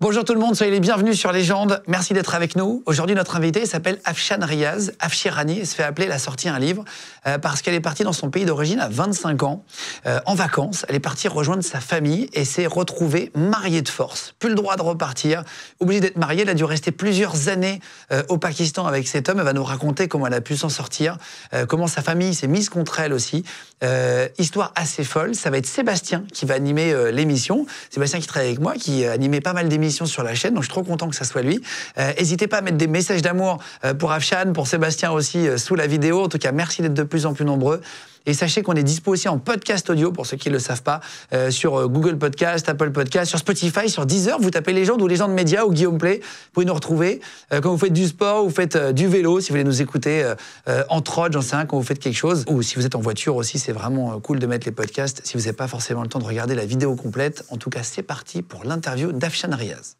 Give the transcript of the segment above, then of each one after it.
Bonjour tout le monde, soyez les bienvenus sur Légende. Merci d'être avec nous. Aujourd'hui, notre invitée s'appelle Afshan Riaz, Afshirani, se fait appeler, La sortie un livre euh, parce qu'elle est partie dans son pays d'origine à 25 ans, euh, en vacances. Elle est partie rejoindre sa famille et s'est retrouvée mariée de force. Plus le droit de repartir, obligée d'être mariée. Elle a dû rester plusieurs années euh, au Pakistan avec cet homme. Elle va nous raconter comment elle a pu s'en sortir, comment sa famille s'est mise contre elle aussi. histoire assez folle. Ça va être Sébastien qui va animer l'émission. Sébastien qui travaille avec moi, qui animait pas mal d'émissions sur la chaîne, donc je suis trop content que ça soit lui. Euh, n'hésitez pas à mettre des messages d'amour euh, pour Afshan, pour Sébastien aussi euh, sous la vidéo. En tout cas, merci d'être de plus en plus nombreux. Et sachez qu'on est dispo aussi en podcast audio, pour ceux qui ne le savent pas, euh, sur euh, Google Podcast, Apple Podcast, sur Spotify, sur Deezer. Vous tapez Légende ou Légende Média ou Guillaume Play. Vous pouvez nous retrouver. Euh, quand vous faites du sport, vous faites du vélo, si vous voulez nous écouter en trot, j'en sais un, quand vous faites quelque chose. Ou si vous êtes en voiture aussi, c'est vraiment cool de mettre les podcasts si vous n'avez pas forcément le temps de regarder la vidéo complète. En tout cas, c'est parti pour l'interview d'Afshan Riaz.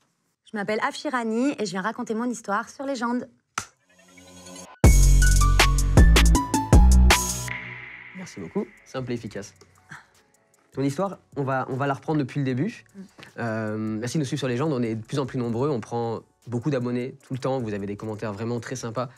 Je m'appelle Afshirani et je viens raconter mon histoire sur Légende. Merci beaucoup. Simple et efficace. Ton histoire, on va, on va la reprendre depuis le début. Mm. Euh, merci de nous suivre sur les gens. On est de plus en plus nombreux. On prend beaucoup d'abonnés tout le temps. Vous avez des commentaires vraiment très sympas.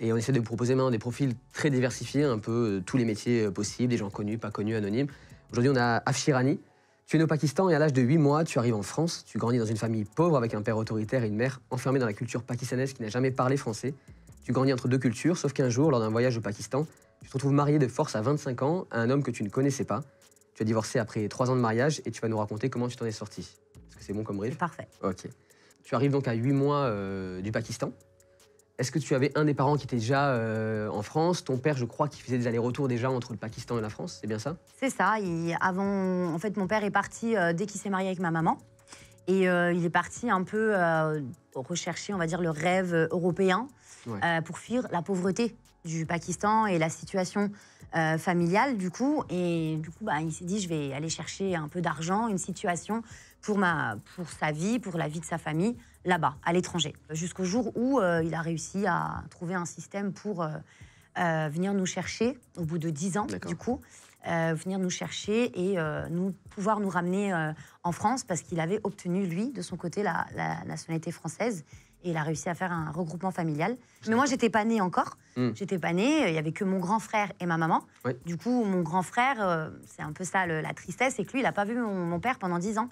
Et on essaie de vous proposer maintenant des profils très diversifiés, un peu euh, tous les métiers euh, possibles, des gens connus, pas connus, anonymes. Aujourd'hui, on a Afshirani. Tu es né au Pakistan et à l'âge de 8 mois, tu arrives en France. Tu grandis dans une famille pauvre avec un père autoritaire et une mère enfermée dans la culture pakistanaise qui n'a jamais parlé français. Tu grandis entre deux cultures, sauf qu'un jour, lors d'un voyage au Pakistan, tu te retrouves marié de force à 25 ans à un homme que tu ne connaissais pas. Tu as divorcé après 3 ans de mariage et tu vas nous raconter comment tu t'en es sorti. Est-ce que c'est bon comme rêve Parfait. Ok. Tu arrives donc à 8 mois euh, du Pakistan. Est-ce que tu avais un des parents qui était déjà euh, en France Ton père, je crois, qui faisait des allers-retours déjà entre le Pakistan et la France, c'est bien ça C'est ça. avant, en fait, mon père est parti euh, dès qu'il s'est marié avec ma maman. Et il est parti un peu rechercher, on va dire, le rêve européen pour fuir la pauvreté du Pakistan et la situation euh, familiale, du coup. Et du coup, bah, il s'est dit, je vais aller chercher un peu d'argent, une situation pour, ma, pour sa vie, pour la vie de sa famille, là-bas, à l'étranger. Jusqu'au jour où euh, il a réussi à trouver un système pour euh, venir nous chercher, au bout de dix ans, du coup, venir nous chercher et nous, pouvoir nous ramener en France parce qu'il avait obtenu, lui, de son côté, la, nationalité française. Et il a réussi à faire un regroupement familial. Mais moi, j'étais pas née encore. Hmm. J'étais pas née. Euh, il y avait que mon grand frère et ma maman. Du coup, mon grand frère, euh, c'est un peu ça la tristesse, c'est que lui, il n'a pas vu mon, père pendant dix ans.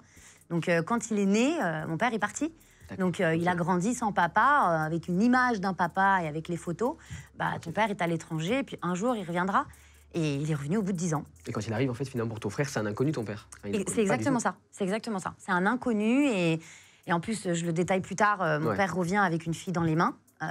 Donc, euh, quand il est né, mon père est parti. Donc il a grandi sans papa, avec une image d'un papa et avec les photos. Bah, ton père est à l'étranger, puis un jour il reviendra. Et il est revenu au bout de 10 ans. Et quand il arrive, en fait, finalement, pour ton frère, c'est un inconnu, ton père C'est exactement ça. C'est exactement ça. C'est un inconnu. Et, et, en plus, je le détaille plus tard, euh, mon père revient avec une fille dans les mains. Euh,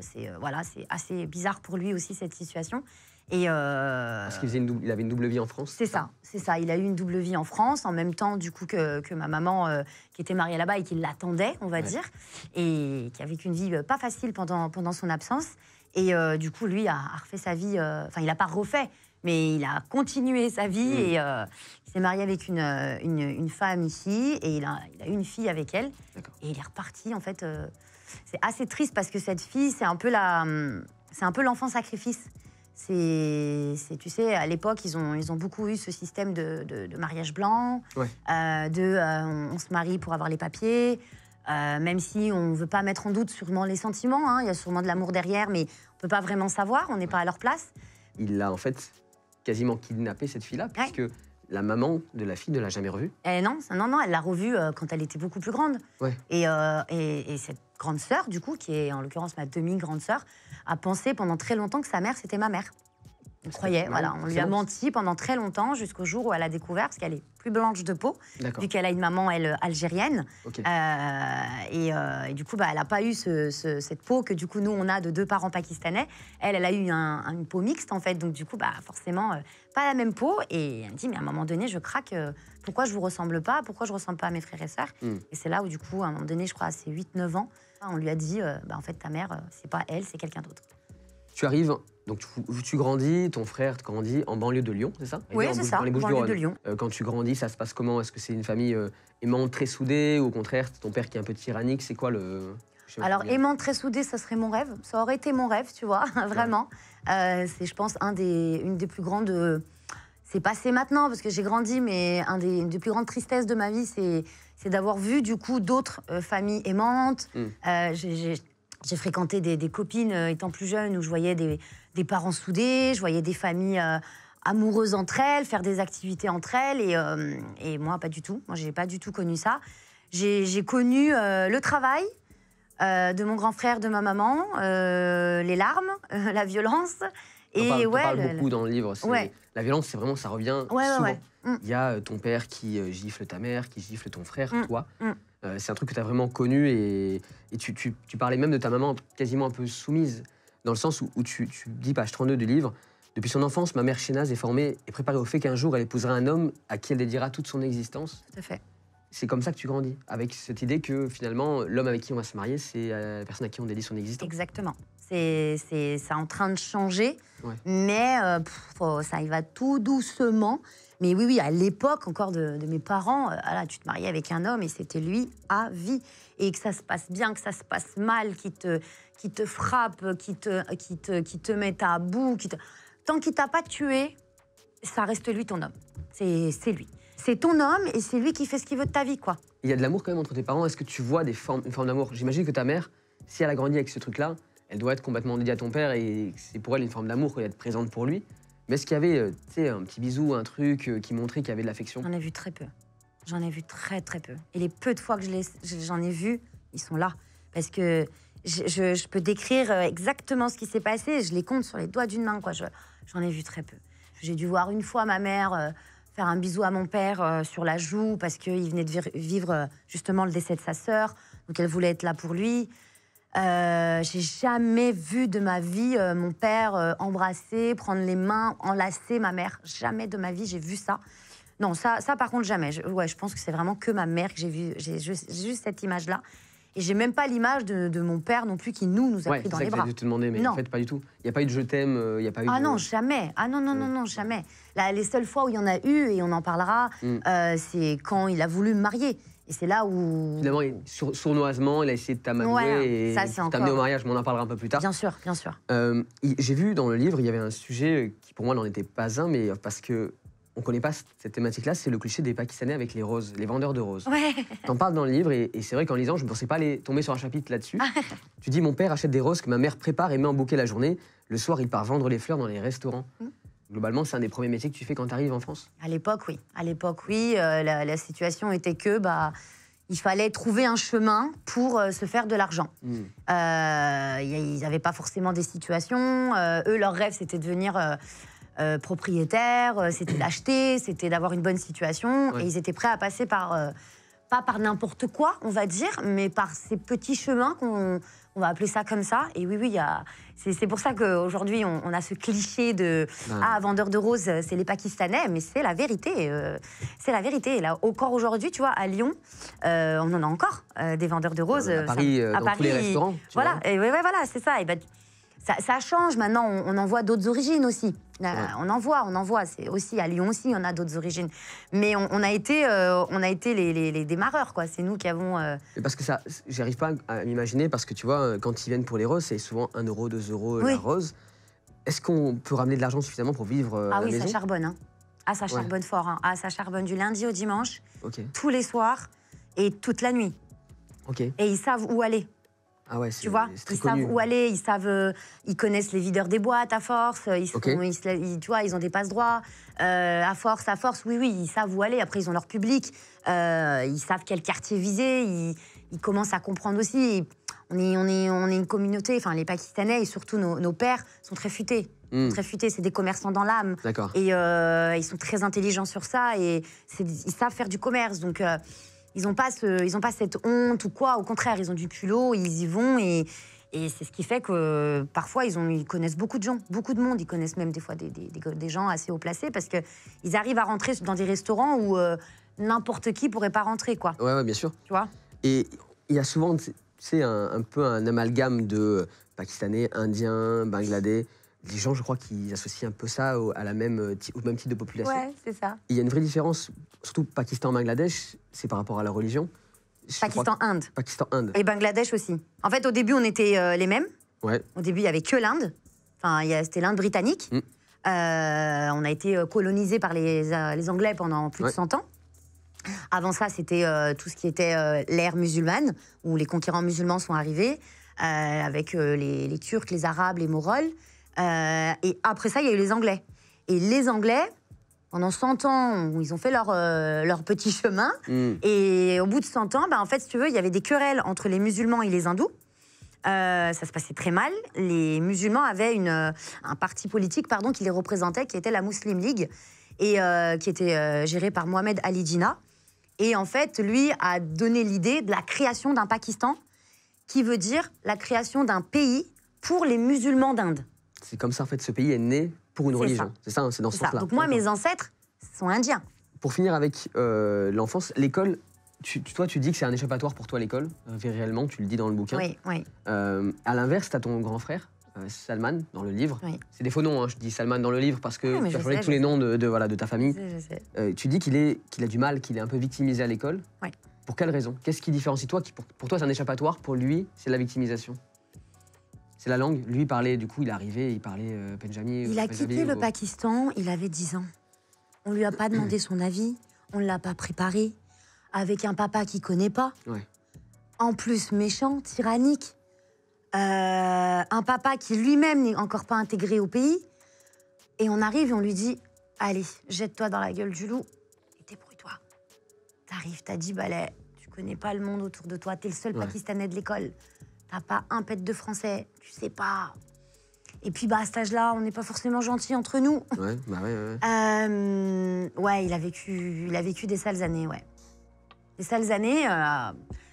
c'est euh, voilà, c'est assez bizarre pour lui aussi, cette situation. Et Parce qu'il avait une double vie en France C'est ça, c'est ça. Il a eu une double vie en France, en même temps, du coup, que, que ma maman, qui était mariée là-bas et qui l'attendait, on va dire, et qui a vécu une vie pas facile pendant, pendant son absence. Et euh, du coup, lui a, refait sa vie. Euh, enfin, il n'a pas refait, mais il a continué sa vie mm. et euh, il s'est marié avec une, une, femme ici et il a, il a une fille avec elle. Et il est reparti, en fait. c'est assez triste parce que cette fille, c'est un peu la, hum, c'est un peu l'enfant sacrifice. C'est, tu sais, à l'époque, ils ont, ils ont beaucoup eu ce système de, de, mariage blanc, de on, se marie pour avoir les papiers, euh, même si on ne veut pas mettre en doute sûrement les sentiments, hein, il y a sûrement de l'amour derrière, mais on ne peut pas vraiment savoir, on n'est pas à leur place. Il l'a en fait quasiment kidnappé cette fille-là, puisque la maman de la fille ne l'a jamais revue. Et eh non, non, non, elle l'a revue euh, quand elle était beaucoup plus grande. Euh, et, cette grande sœur, du coup, qui est en l'occurrence ma demi-grande sœur, a pensé pendant très longtemps que sa mère, c'était ma mère. On croyait, bah voilà. On lui a menti pendant très longtemps, jusqu'au jour où elle a découvert, parce qu'elle est plus blanche de peau, vu qu'elle a une maman, elle, euh, algérienne. Euh, euh, et, du coup, bah, elle n'a pas eu cette peau que, du coup, nous, on a de deux parents pakistanais. Elle, elle a eu un, une peau mixte, en fait. Donc, du coup, bah, forcément, pas la même peau. Et elle me dit, mais à un moment donné, je craque. pourquoi je vous ressemble pas Pourquoi je ne ressemble pas à mes frères et sœurs hmm. Et c'est là où, du coup, à un moment donné, je crois, à ses 8-9 ans, on lui a dit, bah, en fait, ta mère, c'est pas elle, c'est quelqu'un d'autre. Tu arrives, donc tu, tu grandis, ton frère te grandit en banlieue de Lyon, c'est ça Oui, c'est ça, en banlieue de Lyon. Euh, quand tu grandis, ça se passe comment Est-ce que c'est une famille euh, aimante, très soudée Ou au contraire, ton père qui est un peu tyrannique C'est quoi le... Alors, aimant très soudée, ça serait mon rêve. Ça aurait été mon rêve, tu vois, vraiment. Euh, c'est, je pense, un des, une des plus grandes. C'est passé maintenant parce que j'ai grandi, mais un des, une des plus grandes tristesses de ma vie, c'est, c'est d'avoir vu du coup d'autres familles aimantes. Hmm. J'ai fréquenté des, copines euh, étant plus jeune où je voyais des, parents soudés, je voyais des familles euh, amoureuses entre elles, faire des activités entre elles. Euh, et, moi, pas du tout. Moi, j'ai pas du tout connu ça. J'ai connu le travail de mon grand frère, de ma maman, les larmes, la violence. Et parle, ouais, parle beaucoup dans le livre. La violence, c'est vraiment, ça revient souvent. Mm. Il y a ton père qui gifle ta mère, qui gifle ton frère, mm. toi. Mm. Euh, c'est un truc que tu as vraiment connu et, tu, parlais même de ta maman quasiment un peu soumise, dans le sens où, tu, dis, page 32 du livre, depuis son enfance, ma mère Chénaz est formée et préparée au fait qu'un jour elle épousera un homme à qui elle dédiera toute son existence. Tout à fait. C'est comme ça que tu grandis, avec cette idée que finalement, l'homme avec qui on va se marier, c'est euh, la personne à qui on dédie son existence. Exactement. C'est, c'est, en train de changer, mais euh, oh, ça y va tout doucement. Mais oui, oui, à l'époque encore de, mes parents, euh, là, tu te mariais avec un homme et c'était lui à vie. Et que ça se passe bien, que ça se passe mal, qu'il te, qui te frappe, qui te, qui te, met à bout. Qui Tant qu'il t'a pas tué, ça reste lui ton homme. C'est lui. C'est ton homme et c'est lui qui fait ce qu'il veut de ta vie, quoi. Il y a de l'amour quand même entre tes parents. Est-ce que tu vois des formes, une forme d'amour J'imagine que ta mère, si elle a grandi avec ce truc-là, elle doit être complètement dédiée à ton père et c'est pour elle une forme d'amour, être présente pour lui. Mais est-ce qu'il y avait, euh, tu un petit bisou, un truc euh, qui montrait qu'il y avait de l'affection J'en ai vu très peu. J'en ai vu très très peu. Et les peu de fois que j'en ai, vu, ils sont là. Parce que je, peux décrire euh, exactement ce qui s'est passé. Je les compte sur les doigts d'une main, quoi. J'en ai vu très peu. J'ai dû voir une fois ma mère faire un bisou à mon père sur la joue parce qu'il venait de vivre justement le décès de sa sœur. Donc elle voulait être là pour lui. Euh, j'ai jamais vu de ma vie euh, mon père euh, embrasser, prendre les mains, enlacer ma mère. Jamais de ma vie j'ai vu ça. Non, ça, ça par contre jamais. Je, ouais, je pense que c'est vraiment que ma mère que j'ai vu. J'ai juste, cette image-là. Et j'ai même pas l'image de, mon père non plus qui nous nous a pris dans ça les que bras. te demander, mais en fait pas du tout. Il y a pas eu de je t'aime, il a pas eu. Ah non jamais. Ah non non non non jamais. les seules fois où il y en a eu et on en parlera, mm. c'est quand il a voulu me marier. Et c'est là où. évidemment sournoisement, il a essayé de hein, t'amener et au mariage, mais on en parlera un peu plus tard. Bien sûr, bien sûr. Euh, j'ai vu dans le livre, il y avait un sujet qui pour moi n'en était pas un, mais euh, parce que on connaît pas cette thématique-là, c'est le cliché des Pakistanais avec les roses, les vendeurs de roses. Ouais. T'en parles dans le livre et, c'est vrai qu'en lisant, je ne pensais pas tomber sur un chapitre là-dessus. Ah. tu dis mon père achète des roses que ma mère prépare et met en bouquet la journée. Le soir, il part vendre les fleurs dans les restaurants. Hmm. Globalement, c'est un des premiers métiers que tu fais quand tu arrives en France À l'époque, oui. À l'époque, oui. Euh, la, situation était que bah, il fallait trouver un chemin pour euh, se faire de l'argent. Hmm. Euh, ils n'avaient pas forcément des situations. eux, leur rêve, c'était de devenir propriétaire, c'était d'acheter, c'était d'avoir une bonne situation. Et ils étaient prêts à passer par, pas par n'importe quoi, on va dire, mais par ces petits chemins qu'on on va appeler ça comme ça. Et oui, oui, c'est pour ça qu'aujourd'hui, on, a ce cliché de Ah, vendeur de roses, c'est les Pakistanais, mais c'est la vérité. Euh, c'est la vérité. Et là, encore aujourd'hui, tu vois, à Lyon, euh, on en a encore euh, des vendeurs de roses. à Paris, dans tous les restaurants. Voilà, et, voilà c'est ça. Bah, ça, change maintenant, on, on en voit d'autres origines aussi. On en voit, on en voit. C'est aussi à Lyon aussi, on a d'autres origines. Mais on, a été, on a été euh, les, démarreurs, quoi. C'est nous qui avons. Euh, parce que ça, j'arrive pas à m'imaginer parce que tu vois, euh, quand ils viennent pour les roses, c'est souvent 1 euro, 2 euros la rose. Est-ce qu'on peut ramener de l'argent suffisamment pour vivre Ah oui, ça charbonne. Hein. Ah ça charbonne fort. Hein. Ah ça charbonne du lundi au dimanche, Ok. tous les soirs et toute la nuit. Ok. Et ils savent où aller. Ah tu vois, ils savent où aller, ils savent, euh, ils connaissent les videurs des boîtes à force, ils, ils, tu vois, ils ont des passe droits euh, à force, à force. Oui, oui, ils savent où aller. Après, ils ont leur public, euh, ils savent quel quartier viser, ils, commencent à comprendre aussi. On est, on est, on est une communauté. Enfin, les Pakistanais et surtout nos, pères sont très futés. Hmm. Très futés, c'est des commerçants dans l'âme. D'accord. Et ils sont très intelligents sur ça et ils savent faire du commerce. Donc ils n'ont pas, ils pas cette honte ou quoi. Au contraire, ils ont du culot, ils y vont et, et c'est ce qui fait que parfois, ils, ont, ils connaissent beaucoup de gens, beaucoup de monde. Ils connaissent même des fois des, des, des gens assez haut placés parce qu'ils arrivent à rentrer dans des restaurants où euh, n'importe qui pourrait pas rentrer. quoi. Ouais, bien sûr. Tu vois Et il y a souvent, c'est un, un peu un amalgame de euh, Pakistanais, Indiens, Bangladais les gens, je crois qu'ils associent un peu ça au, à la même, euh, même type de population. Ouais, c'est ça. Il y a une vraie différence, surtout Pakistan-Bangladesh, c'est par rapport à la religion. Pakistan-Inde. Pakistan-Inde. Et Bangladesh aussi. En fait, au début, on était euh, les mêmes. Ouais. Au début, il n'y avait que l'Inde. Enfin, c'était l'Inde britannique. Mm. Euh, on a été colonisé par les, les, Anglais pendant plus de 100 ans. Avant ça, c'était tout ce qui était l'ère musulmane, où les conquérants musulmans sont arrivés, avec les, Turcs, les Arabes, les Morolles. Euh, et après ça, il y a eu les Anglais. Et les Anglais, pendant 100 ans, ils ont fait leur, euh, leur petit chemin. Mm. Et au bout de 100 ans, bah, en fait, si tu veux, il y avait des querelles entre les musulmans et les hindous. Euh, ça se passait très mal. Les musulmans avaient une, un parti politique pardon, qui les représentait, qui était la Muslim League, et qui était géré par Mohamed Ali Jinnah. Et en fait, lui a donné l'idée de la création d'un Pakistan, qui veut dire la création d'un pays pour les musulmans d'Inde. C'est comme ça, en fait, ce pays est né pour une religion. C'est ça, hein, c'est dans ce sens-là. Donc moi, mes ancêtres sont indiens. Pour finir avec euh, l'enfance, l'école, toi, tu dis que c'est un échappatoire pour toi, l'école, euh, réellement, tu le dis dans le bouquin. Oui, oui. Euh, à l'inverse, tu as ton grand frère, Salman dans le livre. C'est des faux noms, hein, je dis Salman dans le livre parce que tu as tous les noms de, ta famille. Je sais, tu dis qu'il a du mal, qu'il est un peu victimisé à l'école. Oui. Pour quelle raison Qu'est-ce qui différencie toi pour, pour toi c'est un échappatoire, pour lui c'est la victimisation c'est la langue. Lui, parlait, du coup, il arrivait, il parlait benjamin euh, Il a quitté le Pakistan, il avait 10 ans. On lui a pas demandé son avis, on ne l'a pas préparé, avec un papa qui connaît pas. En plus, méchant, tyrannique. Euh, un papa qui lui-même n'est encore pas intégré au pays. Et on arrive et on lui dit Allez, jette-toi dans la gueule du loup et débrouille-toi. T'arrives, t'as dit balai, tu connais pas le monde autour de toi, t'es le seul Pakistanais de l'école t'as pas un pet de français, tu sais pas. Et puis bah, à cet âge-là, on n'est pas forcément gentil entre nous. Ouais, bah ouais, ouais. Euh, ouais, il a, vécu, il a vécu des sales années, ouais. Des sales années, euh,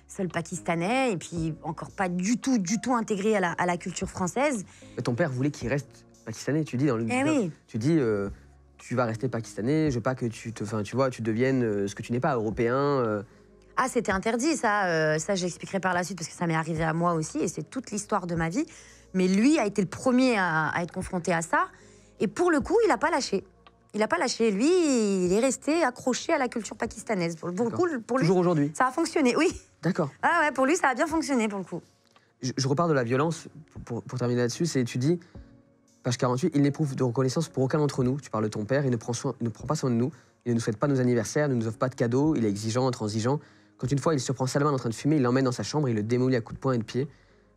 seul pakistanais, et puis encore pas du tout, du tout intégré à la, culture française. ton père voulait qu'il reste pakistanais, tu dis dans le eh oui. Tu dis. Euh, tu vas rester pakistanais, je veux pas que tu te. Enfin, tu vois, tu deviennes euh, ce que tu n'es pas, européen. Ah, c'était interdit, ça, euh, ça j'expliquerai par la suite parce que ça m'est arrivé à moi aussi et c'est toute l'histoire de ma vie. Mais lui a été le premier à, être confronté à ça et pour le coup, il n'a pas lâché. Il n'a pas lâché. Lui, il est resté accroché à la culture pakistanaise. Pour, le coup, pour aujourd'hui. Ça a fonctionné, oui. D'accord. Ah ouais, pour lui, ça a bien fonctionné pour le coup. Je, repars de la violence pour, terminer là-dessus. C'est tu dis page 48, il n'éprouve de reconnaissance pour aucun d'entre nous. Tu parles de ton père, il ne prend, il ne prend pas soin de nous, il ne nous souhaite pas nos anniversaires, il ne nous offre pas de cadeaux, il est exigeant, intransigeant. Quand une fois il surprend Salman en train de fumer, il l'emmène dans sa chambre, il le démolit à coups de poing et de pied.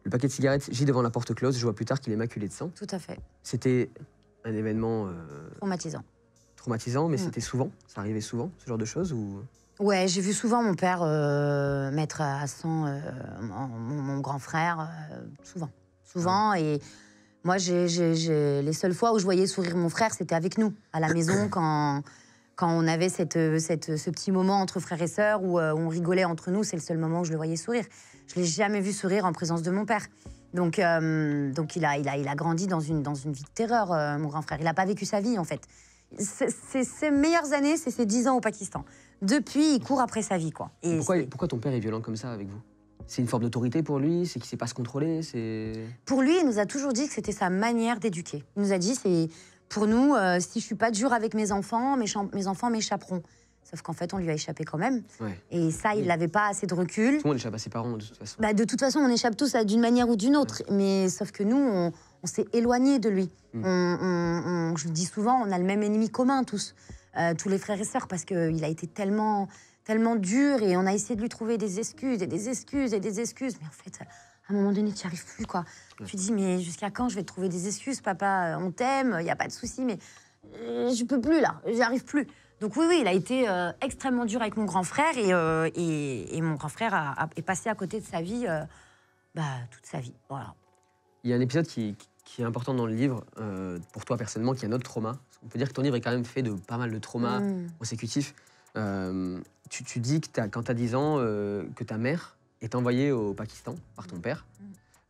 Le paquet de cigarettes gît devant la porte close, je vois plus tard qu'il est maculé de sang. Tout à fait. C'était un événement. Euh, traumatisant. Traumatisant, mais mm. c'était souvent Ça arrivait souvent, ce genre de choses ou... Ouais, j'ai vu souvent mon père euh, mettre à sang euh, mon, grand frère, souvent. Souvent, ah. et. Moi, les seules fois où je voyais sourire mon frère, c'était avec nous, à la maison, quand quand on avait cette, euh, euh, ce petit moment entre frères et sœurs où euh, on rigolait entre nous, c'est le seul moment où je le voyais sourire. Je l'ai jamais vu sourire en présence de mon père. Donc, donc il, a, il, a, il a grandi dans une, dans une vie de terreur, mon grand frère. Il n'a pas vécu sa vie, en fait. C'est ses meilleures années, c'est ses dix ans au Pakistan. Depuis, il court après sa vie, quoi. pourquoi, ton père est violent comme ça avec vous c'est une forme d'autorité pour lui, c'est qu'il ne sait pas se contrôler, Pour lui, il nous a toujours dit que c'était sa manière d'éduquer. Il nous a dit, c'est pour nous, euh, si je suis pas dure avec mes enfants, mes, enfants m'échapperont. Sauf qu'en fait, on lui a échappé quand même. Et ça, il n'avait pas assez de recul. Tout le monde échappe à ses parents, de toute façon. Bah, de toute façon, on échappe tous d'une manière ou d'une autre. Mais sauf que nous, on, s'est éloigné de lui. Hmm. je le dis souvent, on a le même ennemi commun, tous. Euh, tous les frères et sœurs, parce qu'il a été tellement, tellement dur et on a essayé de lui trouver des excuses et des excuses et des excuses. Mais en fait, à un moment donné, tu n'y arrives plus, quoi. Tu dis, mais jusqu'à quand je vais te trouver des excuses, papa euh, On t'aime, il n'y a pas de souci, mais euh, je peux plus, là, j'y arrive plus. Donc oui, oui, il a été euh, extrêmement dur avec mon grand frère et, mon grand frère a, est passé à côté de sa vie bah, toute sa vie. Voilà. Il y a un épisode qui, est important dans le livre, pour toi personnellement, qui est un autre trauma. On peut dire que ton livre est quand même fait de pas mal de traumas mm. consécutifs. Tu, dis que as, quand tu as 10 ans, que ta mère est envoyé au Pakistan par ton père.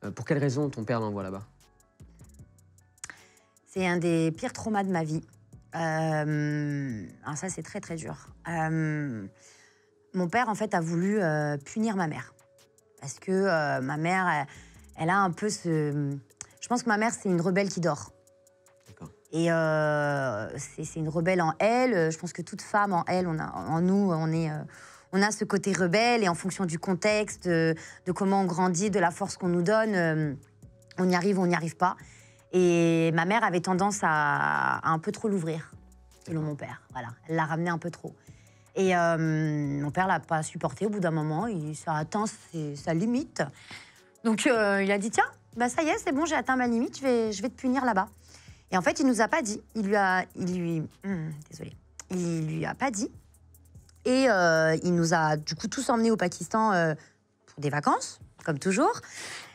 Euh, pour quelle raison ton père l'envoie là-bas C'est un des pires traumas de ma vie. Euh, alors ah, ça, c'est très très dur. Euh, mon père, en fait, a voulu punir ma mère. Parce que ma mère, elle, a un peu ce... Je pense que ma mère, c'est une rebelle qui dort. Et c'est une rebelle en elle. Je pense que toute femme en elle, on a, en nous, on est, on a ce côté rebelle et en fonction du contexte, euh, de, comment on grandit, de la force qu'on nous donne, euh, on y arrive ou on n'y arrive pas. Et ma mère avait tendance à, un peu trop l'ouvrir, selon mon père. Voilà, elle l'a ramené un peu trop. Et euh, mon père l'a pas supporté au bout d'un moment, il, ça atteint sa limite. Donc il a dit tiens, bah ça y est, c'est bon, j'ai atteint ma limite, je vais, te punir là-bas. Et en fait, il nous a pas dit, il lui a, il lui, hmm, désolé, il lui a pas dit euh, il nous a du coup tous emmenés au Pakistan euh, pour des vacances, comme toujours.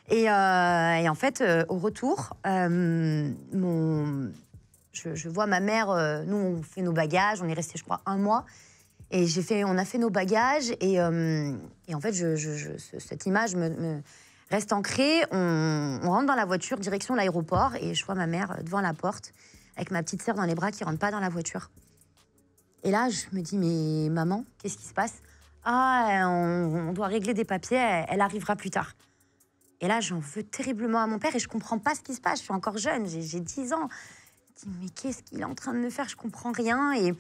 Et, euh, en fait, au retour, je, vois ma mère, nous on fait nos bagages, on est resté je crois un mois, et fait, on a fait nos bagages, et, en fait, je, cette image me, reste ancrée. On, on, rentre dans la voiture, direction l'aéroport, et je vois ma mère devant la porte, avec ma petite sœur dans les bras qui rentre pas dans la voiture. Et là, je me dis, mais maman, qu'est-ce qui se passe Ah, on, doit régler des papiers, elle, arrivera plus tard. Et là, j'en veux terriblement à mon père et je comprends pas ce qui se passe. Je suis encore jeune, j'ai 10 ans. Je dis, mais qu'est-ce qu'il est en train de me faire Je comprends rien. Et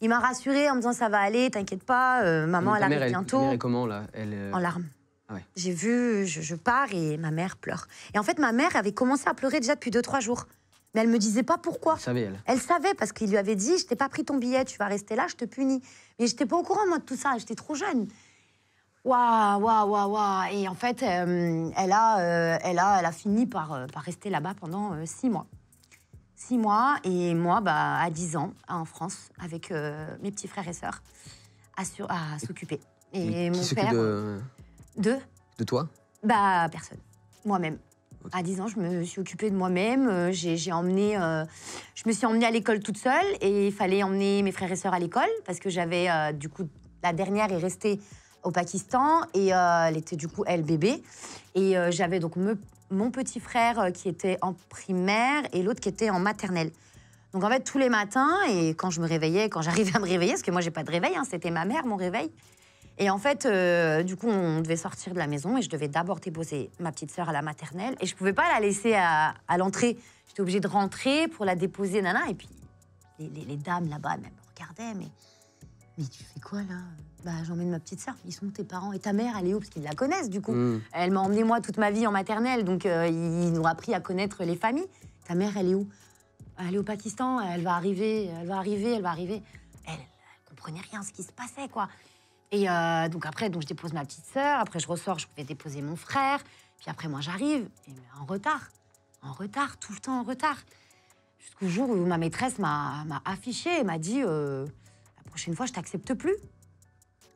il m'a rassuré en me disant, ça va aller, t'inquiète pas, euh, maman, elle arrive bientôt. comment là euh, En larmes. Ah j'ai vu, je, je, pars et ma mère pleure. Et en fait, ma mère avait commencé à pleurer déjà depuis 2-3 jours. Mais elle me disait pas pourquoi. Elle savait, elle. Elle savait parce qu'il lui avait dit Je t'ai pas pris ton billet, tu vas rester là, je te punis. Mais j'étais pas au courant, moi, de tout ça, j'étais trop jeune. Waouh, waouh, waouh, Et en fait, euh, elle, a, euh, elle, a, elle a fini par, euh, par rester là-bas pendant six mois. Six mois, et moi, bah, à 10 ans, en France, avec mes petits frères et sœurs, à, à s'occuper. Et, mon père. De... de De toi Bah, personne. Moi-même. À 10 ans, je me suis occupée de moi-même. Euh, j'ai emmené, euh, je me suis emmenée à l'école toute seule et il fallait emmener mes frères et sœurs à l'école parce que j'avais, euh, du coup, la dernière est restée au Pakistan et elle était, du coup, elle bébé. Et j'avais donc mon petit frère qui était en primaire et l'autre qui était en maternelle. Donc en fait, tous les matins, et quand je me réveillais, quand j'arrivais à me réveiller, parce que moi, j'ai pas de réveil, hein, c'était ma mère, mon réveil, et en fait, euh, du coup, on devait sortir de la maison et je devais d'abord déposer ma petite sœur à la maternelle. Et je pouvais pas la laisser à, l'entrée. J'étais obligée de rentrer pour la déposer, nana. Et puis, les, dames là-bas, elles me regardaient, mais... Mais tu fais quoi, là bah, j'emmène ma petite sœur. Ils sont tes parents. Et ta mère, elle est où Parce qu'ils la connaissent, du coup. Hmm. Elle m'a emmené, moi, toute ma vie en maternelle. Donc, euh, ils nous ont appris à connaître les familles. Ta mère, elle est où bah, Elle est au Pakistan. Elle va arriver, elle va arriver, elle va arriver. Elle, elle comprenait rien ce qui se passait, quoi. Et euh, donc après, donc je dépose ma petite sœur, après je ressors, je vais déposer mon frère, puis après moi j'arrive, ben, en retard, en retard, tout le temps en retard. Jusqu'au jour où ma maîtresse m'a affiché et m'a dit euh, la prochaine fois je t'accepte plus.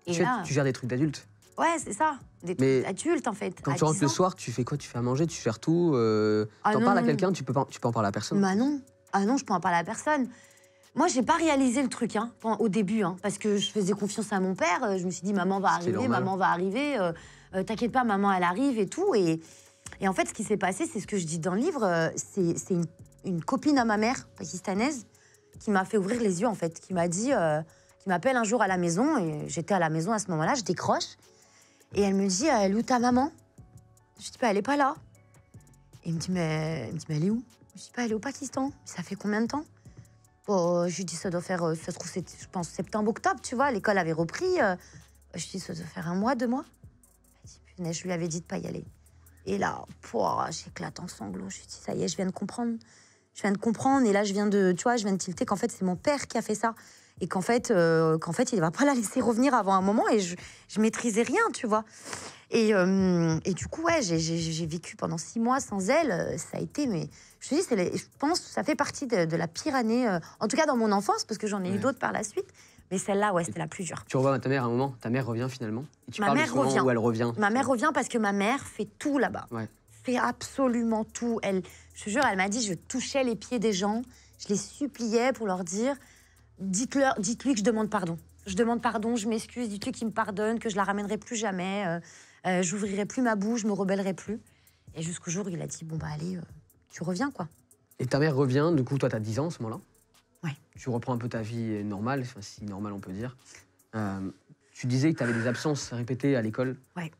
tu, gères des trucs d'adultes Ouais, c'est ça. Des trucs adultes, en fait. Quand tu rentres le soir, tu fais quoi Tu fais à manger, tu gères tout. Euh, ah T'en parles à quelqu'un, tu peux, pas, tu peux en parler à personne Bah non. Ah non, je peux en parler à personne. Moi, j'ai pas réalisé le truc hein, au début, hein, parce que je faisais confiance à mon père. Euh, je me suis dit, maman va arriver, maman va arriver. Euh, euh, t'inquiète pas, maman, elle arrive et tout. Et, en fait, ce qui s'est passé, c'est ce que je dis dans le livre. c'est une, copine à ma mère, pakistanaise, qui m'a fait ouvrir les yeux, en fait, qui m'a dit, qui m'appelle un jour à la maison. Et j'étais à la maison à ce moment-là, je décroche. Et elle me dit, elle est où ta maman Je dis, pas, bah, elle est pas là. Et me dit, mais, elle est où Je dis, pas, bah, elle est au Pakistan. Ça fait combien de temps Oh, je lui dis, ça doit faire, euh, ça se trouve, je pense, septembre, octobre, tu vois. L'école avait repris. Euh. je lui dis, ça doit faire un mois, deux mois. Elle je lui avais dit de pas y aller. Et là, j'éclate en sanglots. Je lui dis, ça y est, je viens de comprendre. Je viens de comprendre. Et là, je viens de, tu vois, je viens de tilter qu'en fait, c'est mon père qui a fait ça. Et qu'en fait, euh, qu'en fait, il va pas la laisser revenir avant un moment. Et je, je maîtrisais rien, tu vois. Et, euh, et du coup, ouais, j'ai vécu pendant six mois sans elle. Euh, ça a été, mais je dis, je pense que ça fait partie de, la pire année, euh, en tout cas dans mon enfance, parce que j'en ai eu d'autres par la suite. Mais celle-là, ouais, c'était la plus dure. Tu revois ta mère à un moment, ta mère revient finalement. Et tu ma mère revient. Où elle revient. Ma mère revient parce que ma mère fait tout là-bas. Fait absolument tout. Elle, je te jure, elle m'a dit, je touchais les pieds des gens, je les suppliais pour leur dire, dites-lui dites que je demande pardon. Je demande pardon, je m'excuse, dites-lui qu'il me pardonne, que je la ramènerai plus jamais. Euh, j'ouvrirai plus ma bouche, je me rebellerai plus. Et jusqu'au jour où il a dit Bon, bah allez, euh, tu reviens, quoi. Et ta mère revient, du coup, toi, t'as 10 ans à ce moment-là. Ouais. Tu reprends un peu ta vie normale, enfin, si normale on peut dire. Euh, tu disais que tu avais des absences répétées à l'école. Ouais.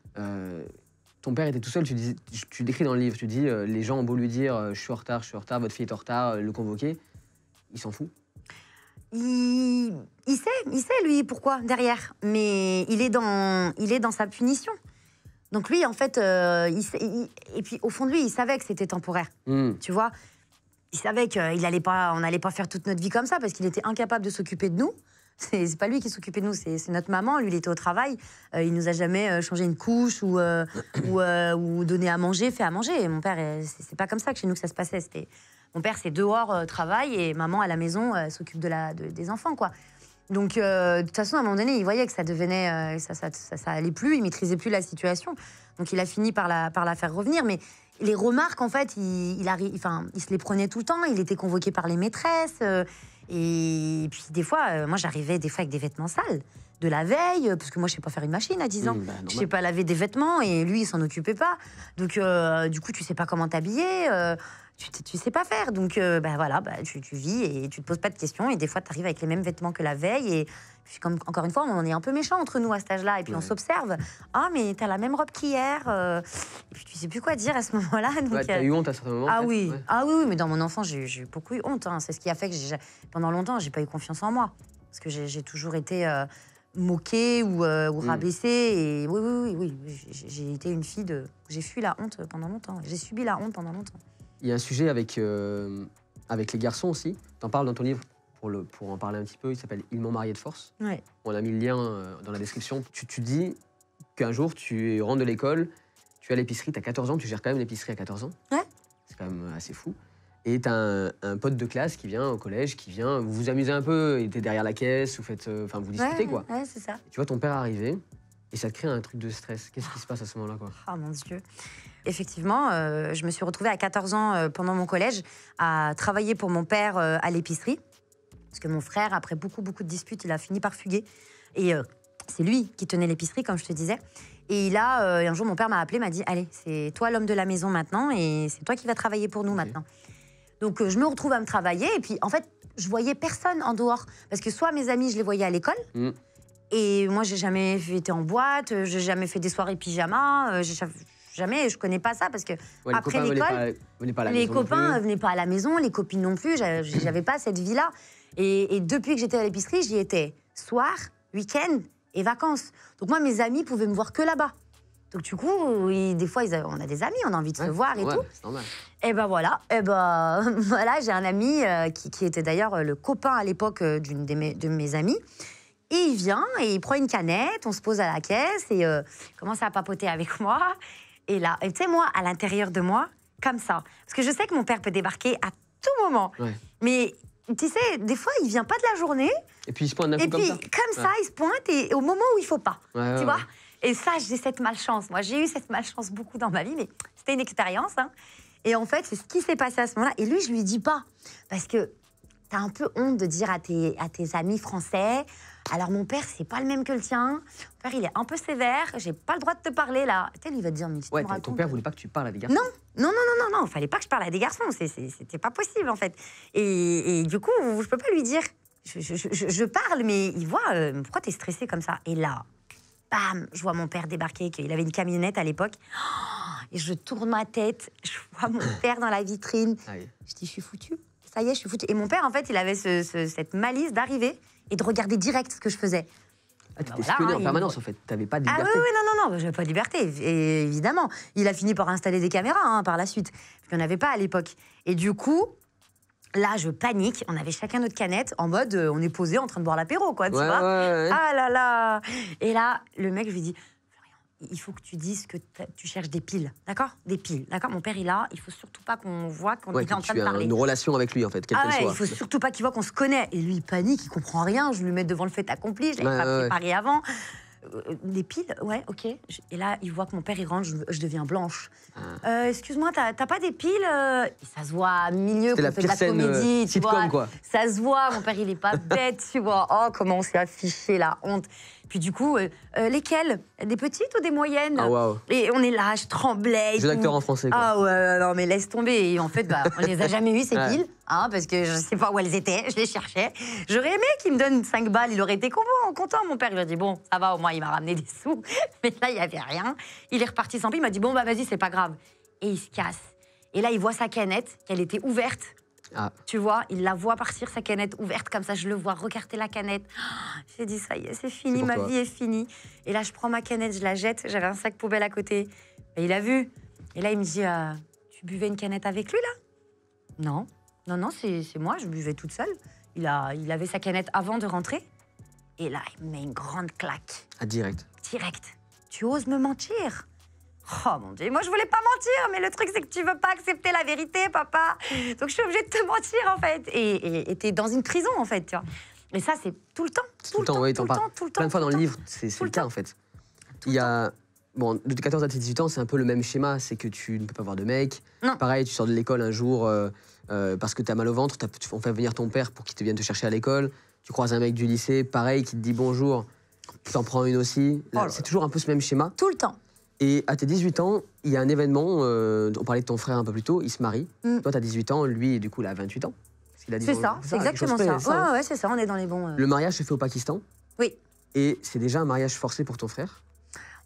ton père était tout seul, tu, dis, tu, décris dans le livre, tu dis les gens ont beau lui dire je suis en retard, je suis en retard, votre fille est en retard, le convoquer, il s'en fout. Il, il, sait, il sait lui pourquoi derrière, mais il est dans, il est dans sa punition. Donc lui, en fait, euh, et puis au fond de lui, il savait que c'était temporaire. Hmm. Tu vois Il savait qu'on pas, n'allait pas faire toute notre vie comme ça parce qu'il était incapable de s'occuper de nous. C'est pas lui qui s'occupait de nous, c'est notre maman. Lui, il était au travail. Euh, il nous a jamais euh, changé une couche ou, ou, ou, donné à manger, fait à manger. Et mon père, c'est pas comme ça que chez nous que ça se passait. Mon père, c'est dehors, travail, et maman à la maison s'occupe de la, des enfants, quoi. Donc, euh, de toute façon, à un moment donné, il voyait que ça devenait. Euh, ça, ça, ça, allait plus, il maîtrisait plus la situation. Donc, il a fini par la, par la faire revenir. Mais les remarques, en fait, il, il, enfin, il se les prenait tout le temps. Il était convoqué par les maîtresses. Euh, et... puis, des fois, moi, j'arrivais des fois avec des vêtements sales de la veille, parce que moi je sais pas faire une machine à 10 ans. Mmh, bah, je ne sais pas laver des vêtements et lui il s'en occupait pas. Donc du coup tu sais pas comment t'habiller tu, tu sais pas faire. Donc, euh, bah, voilà, bah, tu, vis et tu te poses pas de questions. Et des fois, tu arrives avec les mêmes vêtements que la veille. Et puis, comme, encore une fois, on est un peu méchant entre nous à cet âge-là. Et puis, on s'observe. Ah, mais t'as la même robe qu'hier. Euh. et puis, tu sais plus quoi dire à ce moment-là. eu honte à certains moments. Ah, oui. ah oui, mais dans mon enfance, j'ai, eu beaucoup eu honte. Hein. C'est ce qui a fait que pendant longtemps, j'ai pas eu confiance en moi. Parce que j'ai, toujours été. Euh, moquée ou, mm. rabaissée. Et oui, oui, oui, j'ai été une fille de. J'ai fui la honte pendant longtemps. J'ai subi la honte pendant longtemps. Il y a un sujet avec, euh, avec les garçons aussi. Tu en parles dans ton livre pour, pour en parler un petit peu. Il s'appelle Ils m'ont marié de force. On a mis le lien euh, dans la description. Tu, te dis qu'un jour, tu rentres de l'école, tu as l'épicerie, tu as 14 ans, tu gères quand même l'épicerie à 14 ans. Ouais. C'est quand même assez fou. Et t'as un, un, pote de classe qui vient au collège, qui vient, vous vous amusez un peu, il était derrière la caisse, vous faites, euh, enfin vous discutez quoi. tu vois ton père arriver, et ça te crée un truc de stress. Qu'est-ce qui se passe à ce moment-là quoi Ah oh, mon dieu effectivement, euh, je me suis retrouvée à 14 ans euh, pendant mon collège à travailler pour mon père euh, à l'épicerie. Parce que mon frère, après beaucoup, beaucoup de disputes, il a fini par fuguer. Et c'est lui qui tenait l'épicerie, comme je te disais. Et il a, un jour, mon père m'a appelé, m'a dit Allez, c'est toi l'homme de la maison maintenant, et c'est toi qui vas travailler pour nous maintenant. Donc je me retrouve à me travailler, et puis en fait, je voyais personne en dehors. Parce que soit mes amis, je les voyais à l'école. Mm. Et moi, j'ai jamais été en boîte, j'ai jamais fait des soirées pyjama, j'ai jamais, je connais pas ça parce que après l'école, les copains, venaient pas à la maison, les copines non plus, j'avais pas cette vie-là. Et, depuis que j'étais à l'épicerie, j'y étais soir, week-end et vacances. Donc moi, mes amis pouvaient me voir que là-bas. Donc du coup, des fois, on a des amis, on a envie de se voir et tout. Et ben voilà, et ben voilà, j'ai un ami euh, qui, était d'ailleurs euh, le copain à l'époque euh, d'une de mes amies. Et il vient et il prend une canette, on se pose à la caisse et il commence à papoter avec moi. Et là. Et tu sais, moi, à l'intérieur de moi, comme ça. Parce que je sais que mon père peut débarquer à tout moment. Mais tu sais, des fois, il vient pas de la journée. Et puis il se pointe d'un coup comme ça. Et puis comme ça, il se pointe et au moment où il faut pas. tu vois Et ça, j'ai cette malchance. Moi, j'ai eu cette malchance beaucoup dans ma vie, mais c'était une expérience. Hein. Et en fait, c'est ce qui s'est passé à ce moment-là. Et lui, je lui dis pas. Parce que tu as un peu honte de dire à tes amis français, alors mon père, c'est pas le même que le tien. Mon père, il est un peu sévère. J'ai pas le droit de te parler là. Tu il va te dire, ouais, ton père voulait pas que tu parles à des garçons. Non, non, non, non, non, Fallait pas que je parle à des garçons. C'était pas possible en fait. Et, du coup, je peux pas lui dire. Je, parle, mais il voit. Euh, pourquoi t'es stressé comme ça Et là, bam, je vois mon père débarquer. Il avait une camionnette à l'époque. Oh, et je tourne ma tête. Je vois mon père dans la vitrine. Ah je dis, je suis foutu. Ça y est, je suis foutu. Et mon père, en fait, il avait cette malice d'arriver et de regarder direct ce que je faisais. Ah, tu bah en permanence, en fait. T'avais pas de ah liberté. Ah oui, oui non, non, non, j'avais pas de liberté, et, évidemment. Il a fini par installer des caméras hein, par la suite, qu'on n'avait avait pas à l'époque. Et du coup, là, je panique. On avait chacun notre canette, en mode, euh, on est posé en train de boire l'apéro, quoi, tu vois. Ah là là Et là, le mec, je lui dis, il faut que tu dises que tu cherches des piles, d'accord Des piles, d'accord Mon père est là, il faut surtout pas qu'on voit qu'on est en train de parler. une relation avec lui en fait, quelle ah ouais, soit. Il faut surtout pas qu'il voit qu'on se connaît. Et lui, il panique, il comprend rien. Je lui mets devant le fait accompli, je l'avais pas préparé avant. Euh, des piles, ouais, ok. Et là, il voit que mon père il rentre, je, deviens blanche. Ah. Euh, excuse-moi, t'as pas des piles euh Ça se voit, milieu, fait de la comédie, euh, tu vois. Quoi. Ça se voit, mon père il est pas bête, tu vois. Oh, comment on s'est affiché la honte. Puis du coup, euh, euh, lesquelles Des petites ou des moyennes Ah, Et on est là, je tremblais. Des acteurs en français, Ah ouais, non mais laisse tomber. en fait, bah, on les a jamais eues, ces piles, hein, parce que je ne sais pas où elles étaient, je les cherchais. J'aurais aimé qu'il me donne 5 balles, il aurait été content, Mon père, il a dit, bon, ça va, au moins il m'a ramené des sous. Mais là, il y avait rien. Il est reparti sans pile, il m'a dit, bon, bah vas-y, c'est pas grave. Et il se casse. Et là, il voit sa canette, qu'elle était ouverte. Ah. Tu vois, il la voit partir sa canette ouverte comme ça, je le vois recarter la canette. Oh, j'ai dit ça y est, c'est fini, ma vie est finie. Et là, je prends ma canette, je la jette. J'avais un sac poubelle à côté. Et il a vu. Et là, il me dit euh, Tu buvais une canette avec lui là Non, non, non, c'est moi, je buvais toute seule. Il, a, il avait sa canette avant de rentrer. Et là, il me met une grande claque. Ah, direct. Direct. Tu oses me mentir Oh mon Dieu, moi je voulais pas mentir, mais le truc c'est que tu veux pas accepter la vérité, papa. Donc je suis obligée de te mentir en fait. Et t'es dans une prison en fait, tu vois. Et ça c'est tout le temps, tout, le temps, tout, tout Plein de fois dans le livre, c'est le cas en fait. Il y a bon, de 14 à 18 ans, c'est un peu le même schéma, c'est que tu ne peux pas voir de mec. Pareil, tu sors de l'école un jour euh, euh, parce que t'as mal au ventre, tu on fait venir ton père pour qu'il te vienne te chercher à l'école. Tu croises un mec du lycée, pareil, qui te dit bonjour, tu t'en prends une aussi. Oh c'est toujours un peu ce même schéma. Tout le temps. Et à tes 18 ans, il y a un événement, euh, on parlait de ton frère un peu plus tôt, il se marie. Mm. Toi, tu as 18 ans, lui, du coup, il a 28 ans. C'est ça, c'est exactement ça. Hein. Ouais, ouais, c'est ça, on est dans les bons. Euh. Le mariage se fait au Pakistan. Oui. Et c'est déjà un mariage forcé pour ton frère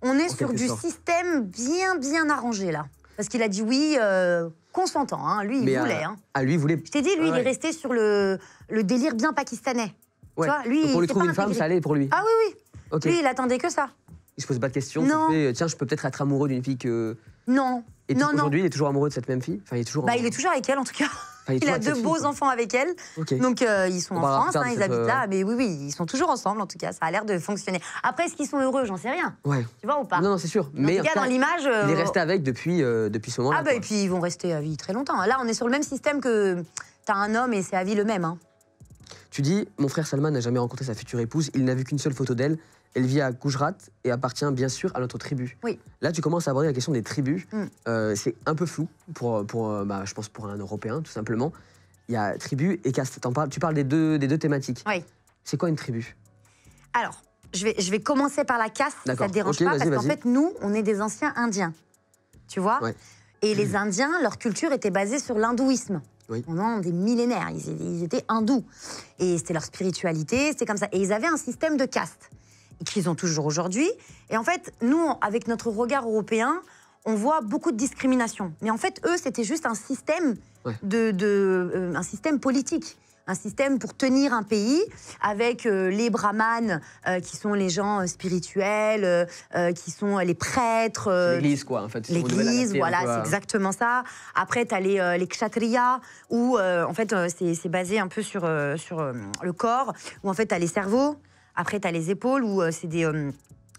On est sur du système bien, bien arrangé, là. Parce qu'il a dit oui, euh, consentant. Hein. Lui, il voulait. Hein. À, lui, il voulait. Je t'ai dit, lui, il est resté sur le, le délire bien pakistanais. Tu vois, lui, pour lui trouver une femme, ça allait pour lui. Ah oui, oui. Lui, il attendait que ça. Il se pose pas de questions. Non. tiens, je peux peut-être être amoureux d'une fille que. Non. Et non, non. aujourd'hui, il est toujours amoureux de cette même fille. Enfin, il est toujours. Bah, il est toujours avec elle en tout cas. il, a deux beaux enfants avec elle. Donc euh, ils sont en France, hein, ils habitent là. Euh, mais oui, oui, ils sont toujours ensemble en tout cas. Ça a l'air de fonctionner. Après, est-ce qu'ils sont heureux J'en sais rien. Ouais. Tu vois ou pas Non, non c'est sûr. Mais, dans l'image. Euh, il est resté avec depuis, depuis ce moment-là. Ah, bah, et puis ils vont rester à vie très longtemps. Là, on est sur le même système que t'as un homme et c'est à vie le même. Hein. Tu dis, mon frère Salman n'a jamais rencontré sa future épouse, il n'a vu qu'une seule photo d'elle. Elle vit à Gujarat et appartient bien sûr à notre tribu. Oui. Là, tu commences à aborder la question des tribus. Mm. Euh, c'est un peu flou pour, pour euh, bah, je pense, pour un Européen, tout simplement. Il y a tribu et caste. tu parles des deux, thématiques. Oui. C'est quoi une tribu Alors, je vais, je vais commencer par la caste, si ça te dérange pas, parce qu'en fait, nous, on est des anciens Indiens. Tu vois Et les Indiens, leur culture était basée sur l'hindouisme. Pendant des millénaires, ils, ils étaient hindous. Et c'était leur spiritualité, c'était comme ça. Et ils avaient un système de caste qu'ils ont toujours aujourd'hui. Et en fait, nous, avec notre regard européen, on voit beaucoup de discrimination. Mais en fait, eux, c'était juste un système, de, euh, un système politique. Un système pour tenir un pays avec euh, les brahmanes, euh, qui sont les gens spirituels, qui sont les prêtres. L'église, quoi, en fait. L'église, voilà, c'est exactement ça. Après, tu as les, les kshatriyas, où, en fait, c'est basé un peu sur, sur le corps, où, en fait, tu as les cerveaux. Après, tu as les épaules où euh, c'est des euh,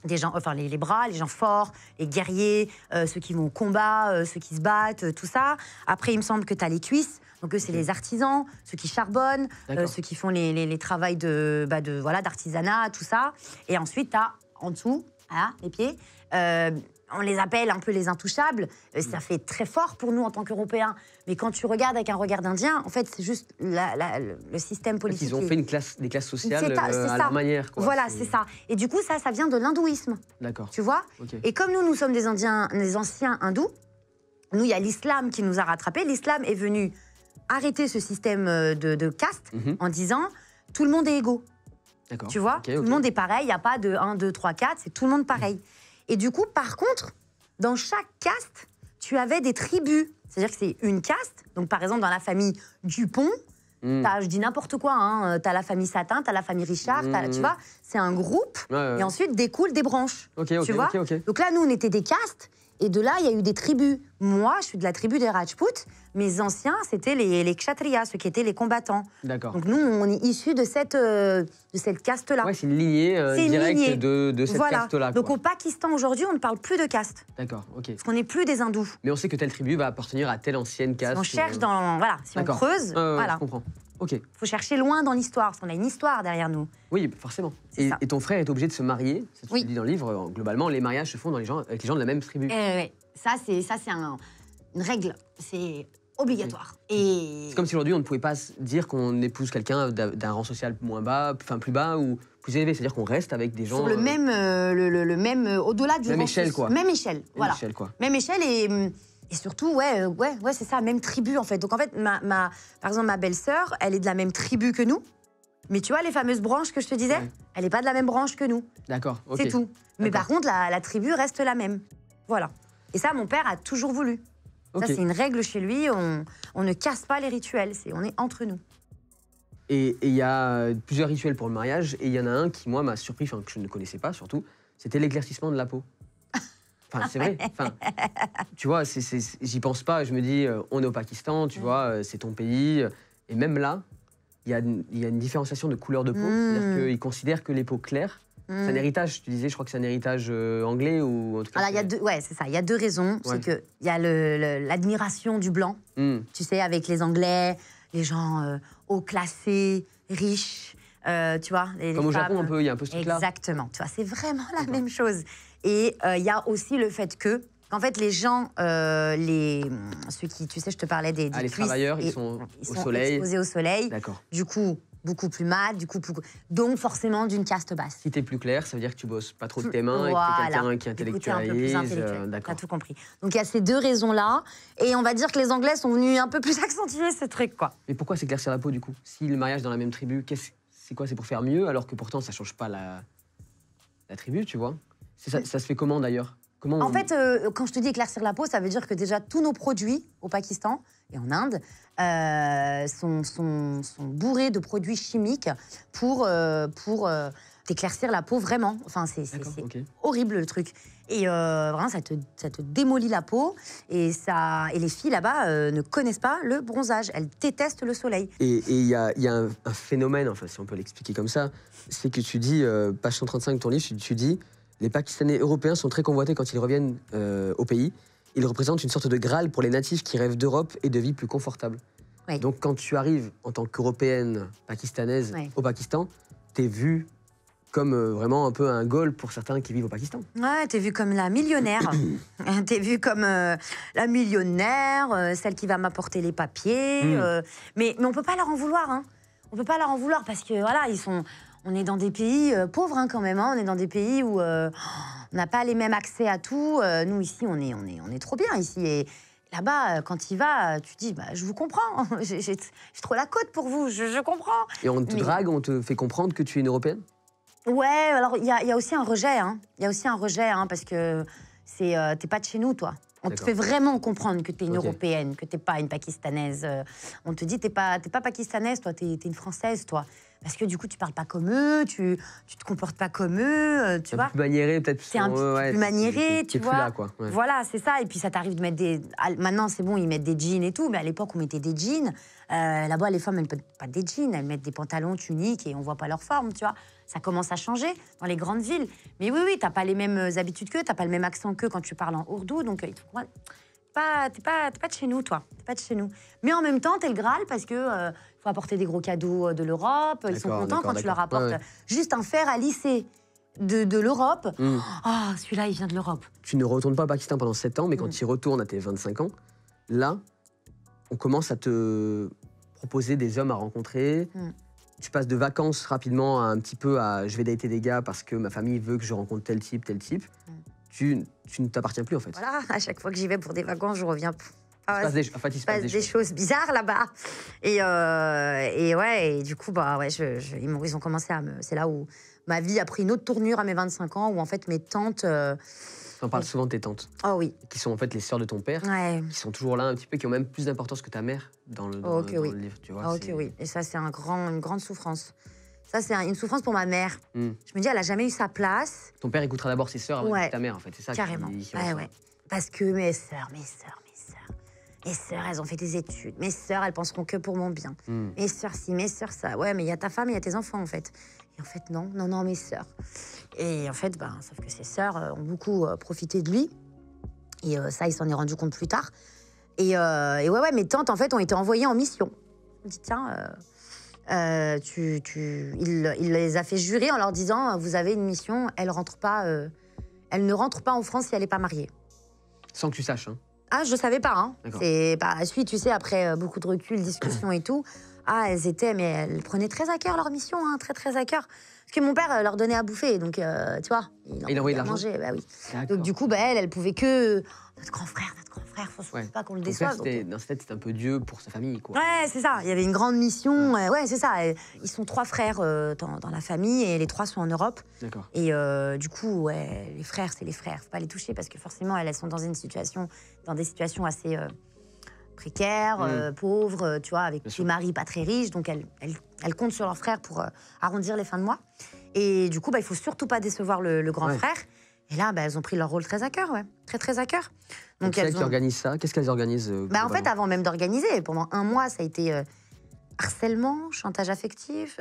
des gens, enfin les, bras, les gens forts, les guerriers, euh, ceux qui vont au combat, ceux qui se battent, tout ça. Après, il me semble que tu as les cuisses. Donc c'est les artisans, ceux qui charbonnent, ceux qui font les, les, travails de, bah, de voilà d'artisanat, tout ça. Et ensuite, tu as en dessous, hein, les pieds, on les appelle un peu les intouchables. Euh, ça mm. fait très fort pour nous en tant qu'Européens. Mais quand tu regardes avec un regard d'Indien, en fait, c'est juste le système politique. ils ont fait une classe, des classes sociales euh, à, leur manière. Voilà, c'est ça. Et du coup, ça, ça vient de l'hindouisme. D'accord. Tu vois Et comme nous, nous sommes des Indiens, des anciens hindous, nous, il y a l'islam qui nous a rattrapés. L'islam est venu arrêter ce système euh, de, caste mhm. en disant tout le monde est égaux. Tu vois Tout le monde est pareil, il n'y a pas de 1, 2, 3, 4, c'est tout le monde pareil. Mhm. Et du coup, par contre, dans chaque caste, tu avais des tribus. C'est-à-dire que c'est une caste. Donc, par exemple, dans la famille Dupont, hmm. je dis n'importe quoi, hein. Euh, as la famille Satin, as la famille Richard, tu hmm. vois, c'est un groupe, et ensuite découlent des branches. Donc là, nous, on était des castes, et de là, il y a eu des tribus. Moi, je suis de la tribu des Rajputs. Mes anciens, c'était les, les Kshatriyas, ceux qui étaient les combattants. D'accord. Donc nous, on est issus de cette, euh, de cette caste-là. Ouais, c'est une lignée euh, De, de, cette caste-là. Donc au Pakistan, aujourd'hui, on ne parle plus de caste. D'accord, ok. Parce qu'on n'est plus des hindous. Mais on sait que telle tribu va appartenir à telle ancienne caste. Si on cherche euh, dans... Voilà, si on creuse, voilà. Je comprends. Il faut chercher loin dans l'histoire, parce qu'on a une histoire derrière nous. Oui, forcément. Et, ton frère est obligé de se marier, c'est ce dit dans le livre. Euh, globalement, les mariages se font dans les gens, avec les gens de la même tribu. Euh, ça, c'est une règle. C'est obligatoire. Et... C'est comme si aujourd'hui on ne pouvait pas dire qu'on épouse quelqu'un d'un rang social moins bas, enfin plus bas ou plus élevé, c'est-à-dire qu'on reste avec des gens le euh, même, euh, le, même, au-delà du même échelle quoi, même échelle, voilà, quoi. même échelle et hum, et surtout, ouais, euh, ouais, ouais, c'est ça, même tribu en fait. Donc en fait, ma, par exemple, ma belle-sœur, elle est de la même tribu que nous. Mais tu vois, les fameuses branches que je te disais, elle n'est pas de la même branche que nous. D'accord, C'est tout. Mais par contre, la, tribu reste la même. Voilà. Et ça, mon père a toujours voulu. Ça, c'est une règle chez lui. On, on ne casse pas les rituels. C'est, on est entre nous. Et il y a euh, plusieurs rituels pour le mariage. Et il y en a un qui, moi, m'a surpris, enfin, que je ne connaissais pas surtout. C'était l'éclaircissement de la peau. Enfin, ah c'est vrai. tu vois, j'y pense pas. Je me dis, euh, on est au Pakistan, tu vois, euh, c'est ton pays. Euh, et même là, il y, a une, différenciation de couleur de peau. Hmm. C'est-à-dire qu'ils considèrent que les peaux claires, c'est un hmm. héritage, tu disais, je crois que c'est un héritage anglais ou en tout cas. Alors, il y a deux, ouais, c'est ça. Il y a deux raisons. C'est que il y a l'admiration du blanc, hmm. tu sais, avec les Anglais, les gens euh, haut classés, riches, euh, tu vois. Les, Comme au Japon il y a un peu ce truc-là. Exactement, tu vois, c'est vraiment la même chose. Et euh, il y a aussi le fait que, qu'en fait, les gens, euh, les, ceux qui, tu sais, je te parlais des, ah, les travailleurs, ils sont soleil. exposés au soleil. D'accord. Du coup, beaucoup plus mal, du coup, donc forcément d'une caste basse. Si t'es plus clair, ça veut dire que tu bosses pas trop de tes mains et que t'es quelqu'un qui est intellectuel, D'accord. T'as tout compris. Donc il y a ces deux raisons-là, et on va dire que les Anglais sont venus un peu plus accentuer ce truc, quoi. Mais pourquoi s'éclaircir la peau du coup Si le mariage dans la même tribu, qu'est-ce c'est quoi C'est pour faire mieux, alors que pourtant, ça change pas la, la tribu, tu vois. Ça, se fait comment d'ailleurs Comment En fait, euh, quand je te dis éclaircir la peau, ça veut dire que déjà tous nos produits au Pakistan et en Inde euh, sont, sont, bourrés de produits chimiques pour, euh, pour éclaircir la peau vraiment. Enfin, c'est horrible le truc. Et euh, vraiment, ça te, ça te démolit la peau. Et, ça, et les filles là-bas euh, ne connaissent pas le bronzage. Elles détestent le soleil. Et il y a, y a un, phénomène, enfin, si on peut l'expliquer comme ça, c'est que tu dis, euh, page 135 de ton livre, tu, dis les Pakistanais européens sont très convoités quand ils reviennent au pays. Ils représentent une sorte de Graal pour les natifs qui rêvent d'Europe et de vie plus confortable. Donc quand tu arrives en tant qu'Européenne pakistanaise au Pakistan, t'es vue comme euh, vraiment un peu un goal pour certains qui vivent au Pakistan. Ouais, t'es vue comme la millionnaire. t'es vue comme euh, la millionnaire, euh, celle qui va m'apporter les papiers. Mm. mais, mais on peut pas leur en vouloir. Hein. On peut pas leur en vouloir parce que voilà, ils sont. On est dans des pays pauvres hein, quand même. Hein. On est dans des pays où on n'a pas les mêmes accès à tout. nous ici, on est, on est, on est trop bien ici. Et, Là-bas, quand il va, tu dis, bah, je vous comprends, j'ai trop la côte pour vous, je, comprends. Et on te drague, on te fait comprendre que tu es une Européenne Ouais, alors il y a, aussi un rejet. Hein. Il y a aussi un rejet hein, parce que c'est euh, t'es pas de chez nous, toi. On te fait vraiment comprendre que t'es une Européenne, que t'es pas une Pakistanaise. Euh. on te dit t'es pas pas Pakistanaise, toi, t'es es une Française, toi. Parce que du coup, tu parles pas comme eux, tu, tu te comportes pas comme eux, euh, tu un vois. Peu plus maniéré, peut-être. C'est un peu plus maniéré, tu vois. Voilà, c'est ça. Et puis ça t'arrive de mettre des. Maintenant, c'est bon, ils mettent des jeans et tout, mais à l'époque, on mettait des jeans. Là-bas, les femmes, elles mettent pas des jeans, elles mettent des pantalons tuniques et on voit pas leur forme, tu vois. Ça commence à changer dans les grandes villes. Mais oui, oui, t'as pas les mêmes euh, habitudes qu'eux, t'as pas le même accent que quand tu parles en ourdou. Donc, euh, pas, t'es pas, de chez nous, toi. T'es pas de chez nous. Mais en même temps, t'es le Graal parce que euh, faut apporter des gros cadeaux de l'Europe. Ils sont contents quand tu leur apportes juste un fer à lycée de, l'Europe. Mm. Ah, celui-là, il vient de l'Europe. Tu ne retournes pas au Pakistan pendant 7 ans, mais quand mm. tu y retournes à tes 25 ans, là, on commence à te proposer des hommes à rencontrer, mm tu passes de vacances rapidement à un petit peu à je vais dater des gars parce que ma famille veut que je rencontre tel type, tel type. Mm. Tu, tu, ne t'appartiens plus en fait. Voilà, à chaque fois que j'y vais pour des vacances, je reviens. il se ah passe des, choses. bizarres là-bas. Et, euh, et ouais, et du coup, bah ouais, je, ils ont commencé à me. C'est là où ma vie a pris une autre tournure à mes 25 ans, où en fait mes tantes. Euh, on parle mm. souvent de tes tantes. Ah oui. Qui sont en fait les sœurs de ton père. Qui sont toujours là un petit peu, qui ont même plus d'importance que ta mère dans le, livre, ok, oui. Et ça, c'est un grand, une grande souffrance. Ça, c'est une souffrance pour ma mère. Mm. Je me dis, elle a jamais eu sa place. Ton père écoutera d'abord ses sœurs avant ta mère, en fait. C'est ça Carrément. ouais, ouais. Parce que mes sœurs, mes sœurs, mes sœurs. Mes sœurs, elles ont fait des études. Mes sœurs, elles penseront que pour mon bien. Mm. Mes sœurs, si, mes sœurs, ça. Ouais, mais il y a ta femme, il y a tes enfants, en fait. Et en fait, non, non, non, mes sœurs. Et en fait, ben, sauf que ses sœurs euh, ont beaucoup euh, profité de lui. Et euh, ça, il s'en est rendu compte plus tard. Et, ouais, ouais, mes tantes, en fait, ont été envoyées en mission. On dit, tiens, tu, Il, les a fait jurer en leur disant, vous avez une mission, elle, rentre pas, elle ne rentre pas en France si elle n'est pas mariée. Sans que tu saches, hein. Ah, je ne savais pas, hein. C'est bah, suite, tu sais, après beaucoup de recul, discussion et tout. Ah, elles étaient, mais elles prenaient très à cœur leur mission, hein, très très à cœur. Parce que mon père euh, leur donnait à bouffer, donc euh, tu vois, il, leur mangé envoyait Bah oui. Donc du coup, bah, elle, elle pouvait que euh, notre grand frère, notre grand frère, faut pas qu'on le déçoive. Dans c'était un peu Dieu pour sa famille, quoi. Ouais, c'est ça. Il y avait une grande mission. Ouais, c'est ça. Ils sont trois frères dans, la famille et les trois sont en Europe. D'accord. Et du coup, les frères, c'est les frères. Faut pas les toucher parce que forcément, elles sont dans une situation, dans des situations assez précaires, mm. euh, pauvres, euh, tu vois, avec des maris pas très riches. Donc elles, elles, comptent sur leur frère pour euh, arrondir les fins de mois. Et du coup, bah, il faut surtout pas décevoir le, grand frère. Et là, bah, elles ont pris leur rôle très à cœur, ouais. très très à cœur. Donc, elles qui ça Qu'est-ce qu'elles organisent bah, En fait, avant même d'organiser, pendant un mois, ça a été harcèlement, chantage affectif,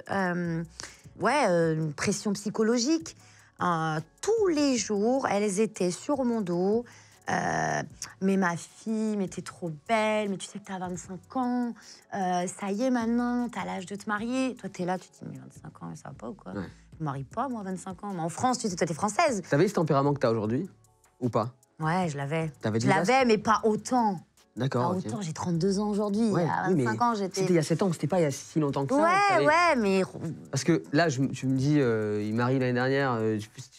ouais, pression psychologique. tous les jours, elles étaient sur mon dos. Euh, mais ma fille, mais t'es trop belle, mais tu sais que t'as 25 ans, euh, ça y est maintenant, t'as l'âge de te marier. Toi, t'es là, tu te dis, mais 25 ans, ça va pas ou quoi Je me marie pas, moi, 25 ans. Mais en France, tu sais, toi, t'es française. T'avais ce tempérament que t'as aujourd'hui Ou pas Ouais, je l'avais. je l'avais, mais pas autant. D'accord. Ah, autant j'ai 32 ans aujourd'hui. ans, j'étais. C'était il y a 7 ans, c'était pas il y a si longtemps que ça. Ouais, ouais, mais. Parce que là, je, tu me dis, euh, il m'arrive l'année dernière, euh,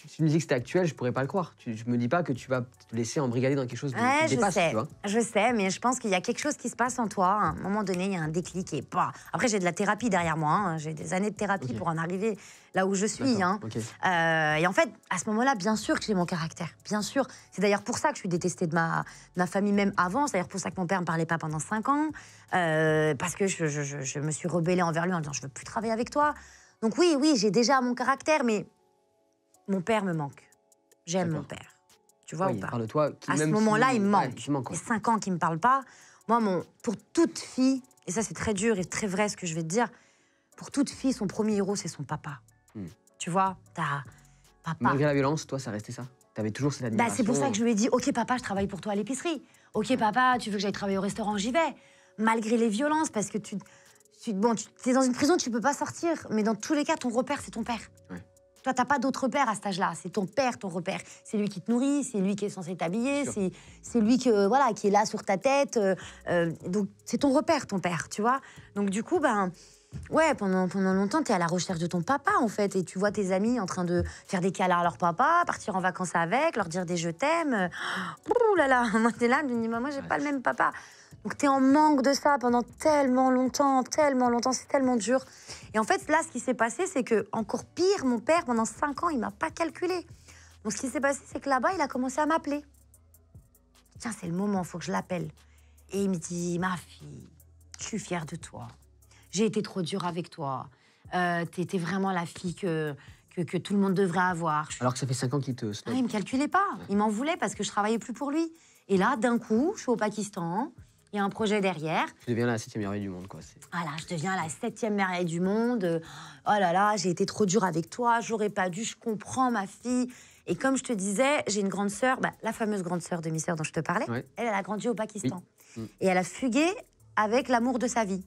tu, me dis que c'était actuel, je pourrais pas le croire. je me dis pas que tu vas te laisser embrigader dans quelque chose de je sais. Tu vois je sais, mais je pense qu'il y a quelque chose qui se passe en toi. À un moment donné, il y a un déclic et pas. Bah. Après, j'ai de la thérapie derrière moi. Hein. J'ai des années de thérapie pour en arriver là où je suis. Hein. Euh, et en fait, à ce moment-là, bien sûr que j'ai mon caractère, bien sûr. C'est d'ailleurs pour ça que je suis détestée de ma, ma famille même avant, c'est d'ailleurs pour ça que mon père ne me parlait pas pendant 5 ans, euh, parce que je, je, je, me suis rebellée envers lui en disant je veux plus travailler avec toi. Donc oui, oui, j'ai déjà mon caractère, mais mon père me manque. J'aime mon père. Tu vois oui, ou pas parle -toi, À ce moment-là, il me manque. Ouais, manque a 5 ans qu'il ne me parle pas, moi, mon, pour toute fille, et ça c'est très dur et très vrai ce que je vais te dire, pour toute fille, son premier héros, c'est son papa. Hmm. Tu vois, t'as. Papa. Malgré la violence, toi, ça restait ça T'avais toujours cette admiration. Bah, c'est pour ça que je lui ai dit Ok, papa, je travaille pour toi à l'épicerie. Ok, papa, tu veux que j'aille travailler au restaurant J'y vais. Malgré les violences, parce que tu. bon, tu es dans une prison, tu peux pas sortir. Mais dans tous les cas, ton repère, c'est ton père. Ouais. Toi, t'as pas d'autre père à cet âge-là. C'est ton père, ton repère. C'est lui qui te nourrit, c'est lui qui est censé t'habiller, C'est, c'est lui que, voilà, qui est là sur ta tête. Euh, euh, donc, c'est ton repère, ton père, tu vois. Donc, du coup, ben. Ouais, pendant, pendant longtemps, tu es à la recherche de ton papa, en fait. Et tu vois tes amis en train de faire des câlins à leur papa, partir en vacances avec, leur dire des je t'aime. Ouh là là, moi, t'es là, tu me dis, moi, j'ai pas le même papa. Donc, t'es en manque de ça pendant tellement longtemps, tellement longtemps, c'est tellement dur. Et en fait, là, ce qui s'est passé, c'est que, encore pire, mon père, pendant 5 ans, il m'a pas calculé. Donc, ce qui s'est passé, c'est que là-bas, il a commencé à m'appeler. Tiens, c'est le moment, faut que je l'appelle. Et il me dit, ma fille, je suis fière de toi j'ai été trop dure avec toi. Euh, étais vraiment la fille que, que, tout le monde devrait avoir. Alors que ça fait 5 ans qu'il te. Snob. Ah, il me calculait pas. Il m'en voulait parce que je travaillais plus pour lui. Et là, d'un coup, je suis au Pakistan. Il y a un projet derrière. Tu deviens la septième merveille du monde, quoi. Voilà, je deviens la septième merveille du monde. Oh là là, j'ai été trop dure avec toi. J'aurais pas dû. Je comprends, ma fille. Et comme je te disais, j'ai une grande sœur, bah, la fameuse grande sœur, demi-sœur dont je te parlais. Elle, a grandi au Pakistan. Mm. Et elle a fugué avec l'amour de sa vie.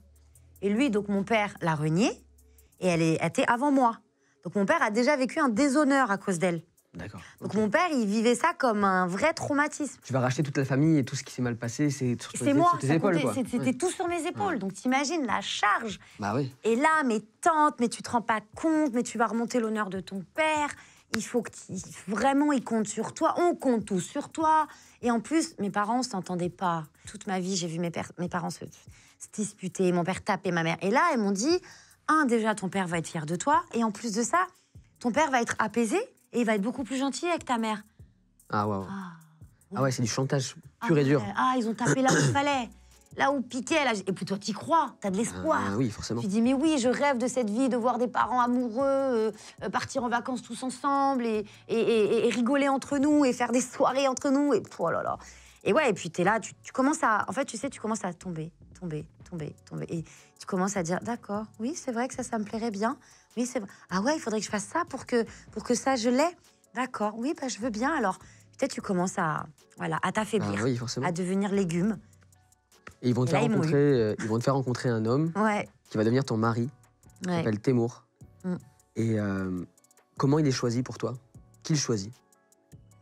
Et lui, donc mon père l'a renié et elle était avant moi. Donc mon père a déjà vécu un déshonneur à cause d'elle. D'accord. Donc mon père, il vivait ça comme un vrai traumatisme. Tu vas racheter toute la famille et tout ce qui s'est mal passé, c'est sur, tes, moi, sur épaules. C'était tout sur mes épaules. Donc t'imagines la charge. Bah Et là, mes tantes, mais tu te rends pas compte, mais tu vas remonter l'honneur de ton père. Il faut que vraiment, il compte sur toi. On compte tous sur toi. Et en plus, mes parents s'entendaient pas. Toute ma vie, j'ai vu mes parents se se disputer, mon père tapait ma mère. Et là, elles m'ont dit, un, ah, déjà, ton père va être fier de toi, et en plus de ça, ton père va être apaisé, et il va être beaucoup plus gentil avec ta mère. Ah, waouh. Ah, ah ouais, c'est du chantage ah, pur et dur. Ah, ils ont tapé là où il fallait. Là où piquait, Et puis toi, t'y crois, t'as de l'espoir. Ah, oui, forcément. Tu dis, mais oui, je rêve de cette vie, de voir des parents amoureux, euh, euh, partir en vacances tous ensemble et, rigoler entre nous et faire des soirées entre nous. Et oh là là. Et ouais, et puis t'es là, tu, tu commences à. En fait, tu sais, tu commences à tomber tomber, tomber, tomber. Et tu commences à dire, d'accord, oui, c'est vrai que ça, ça me plairait bien. Oui, c'est Ah ouais, il faudrait que je fasse ça pour que, pour que ça, je l'ai. D'accord, oui, bah, je veux bien. Alors, peut-être tu commences à, voilà, à t'affaiblir, ah à devenir légume. Et ils vont, te, faire rencontrer, euh, ils, vont te faire rencontrer un homme qui va devenir ton mari, qui s'appelle Témour. Mm. Et euh, comment il est choisi pour toi qu'il choisit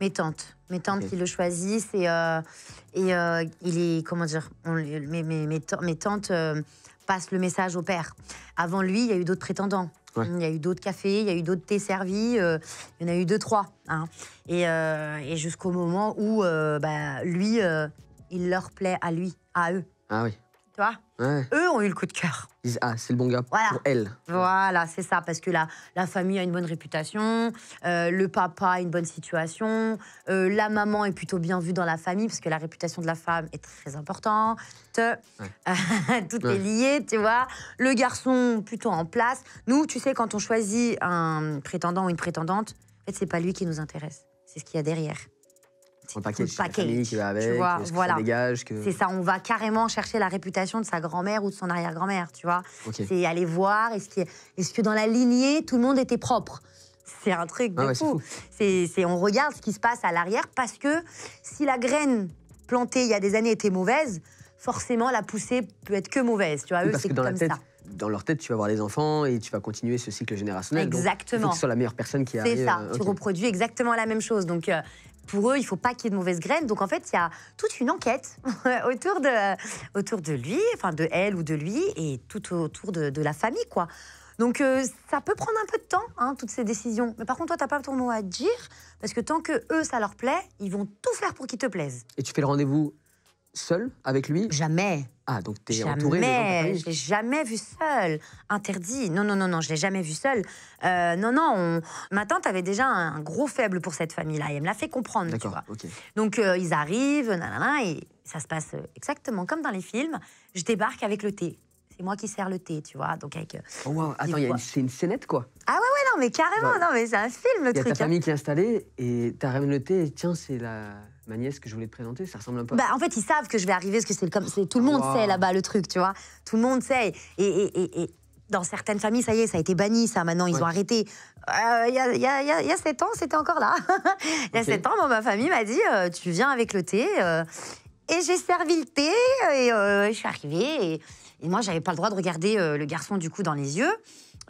mes tantes. Mes tantes qui le choisissent. Et, euh, et euh, il est. Comment dire mes, tantes euh, passent le message au père. Avant lui, il y a eu d'autres prétendants. Il y a eu d'autres cafés, il y a eu d'autres thés servis. il y en a eu deux, trois. Hein. Et, jusqu'au moment où bah, lui, il leur plaît à lui, à eux. Ah oui. Tu vois eux ont eu le coup de cœur. Ils disent, ah, c'est le bon gars pour elle. Voilà, c'est ça, parce que la, famille a une bonne réputation, euh, le papa a une bonne situation, euh, la maman est plutôt bien vue dans la famille, parce que la réputation de la femme est très importante. Tout est lié, tu vois. Le garçon, plutôt en place. Nous, tu sais, quand on choisit un prétendant ou une prétendante, en fait, c'est pas lui qui nous intéresse, c'est ce qu'il y a derrière le paquet, le paquet. qui va avec, vois, euh, C'est ça, on va carrément chercher la réputation de sa grand-mère ou de son arrière-grand-mère, tu vois. C'est aller voir, est-ce que, dans la lignée, tout le monde était propre c'est un truc ah de fou. C'est, on regarde ce qui se passe à l'arrière parce que si la graine plantée il y a des années était mauvaise, forcément la poussée peut être que mauvaise. Tu vois, Dans leur tête, tu vas voir les enfants et tu vas continuer ce cycle générationnel. Exactement. Donc, il faut tu la meilleure personne qui arrive. C'est ça. Euh, tu reproduis exactement la même chose. Donc euh, pour eux, il ne faut pas qu'il y ait de mauvaises graines. Donc en fait, il y a toute une enquête autour, de, autour de lui, enfin de elle ou de lui, et tout autour de, la famille, quoi. Donc euh, ça peut prendre un peu de temps, hein, toutes ces décisions. Mais par contre, toi, tu n'as pas ton mot à dire, parce que tant que eux, ça leur plaît, ils vont tout faire pour qu'ils te plaisent. Et tu fais le rendez-vous seul avec lui Jamais. Ah, donc t'es entourée de gens Je l'ai jamais vu seul. Interdit. Non, non, non, non, je l'ai jamais vu seul. Euh, non, non, ma tante avait déjà un, gros faible pour cette famille-là. Et elle me l'a fait comprendre, tu vois. Donc, euh, ils arrivent, et ça se passe euh, exactement comme dans les films. Je débarque avec le thé. C'est moi qui sers le thé, tu vois. Donc avec. Oh wow. Attends, c'est une scénette quoi. Ah ouais ouais non mais carrément non mais c'est un film le y truc. Y a ta hein. famille qui est installée et t'as ramené le thé tiens c'est la ma nièce que je voulais te présenter, ça ressemble un peu. À... Bah, en fait, ils savent que je vais arriver parce que c'est comme tout le monde sait là-bas le truc, tu vois. Tout le monde sait. Et, et, et, dans certaines familles, ça y est, ça a été banni, ça. Maintenant, ils ont arrêté. Euh, il y, y, a sept ans, c'était encore là. Il y a sept ans, ma famille m'a dit euh, Tu viens avec le thé. Euh, et j'ai servi le thé et je suis arrivée. Et, moi, j'avais pas le droit de regarder le garçon du coup dans les yeux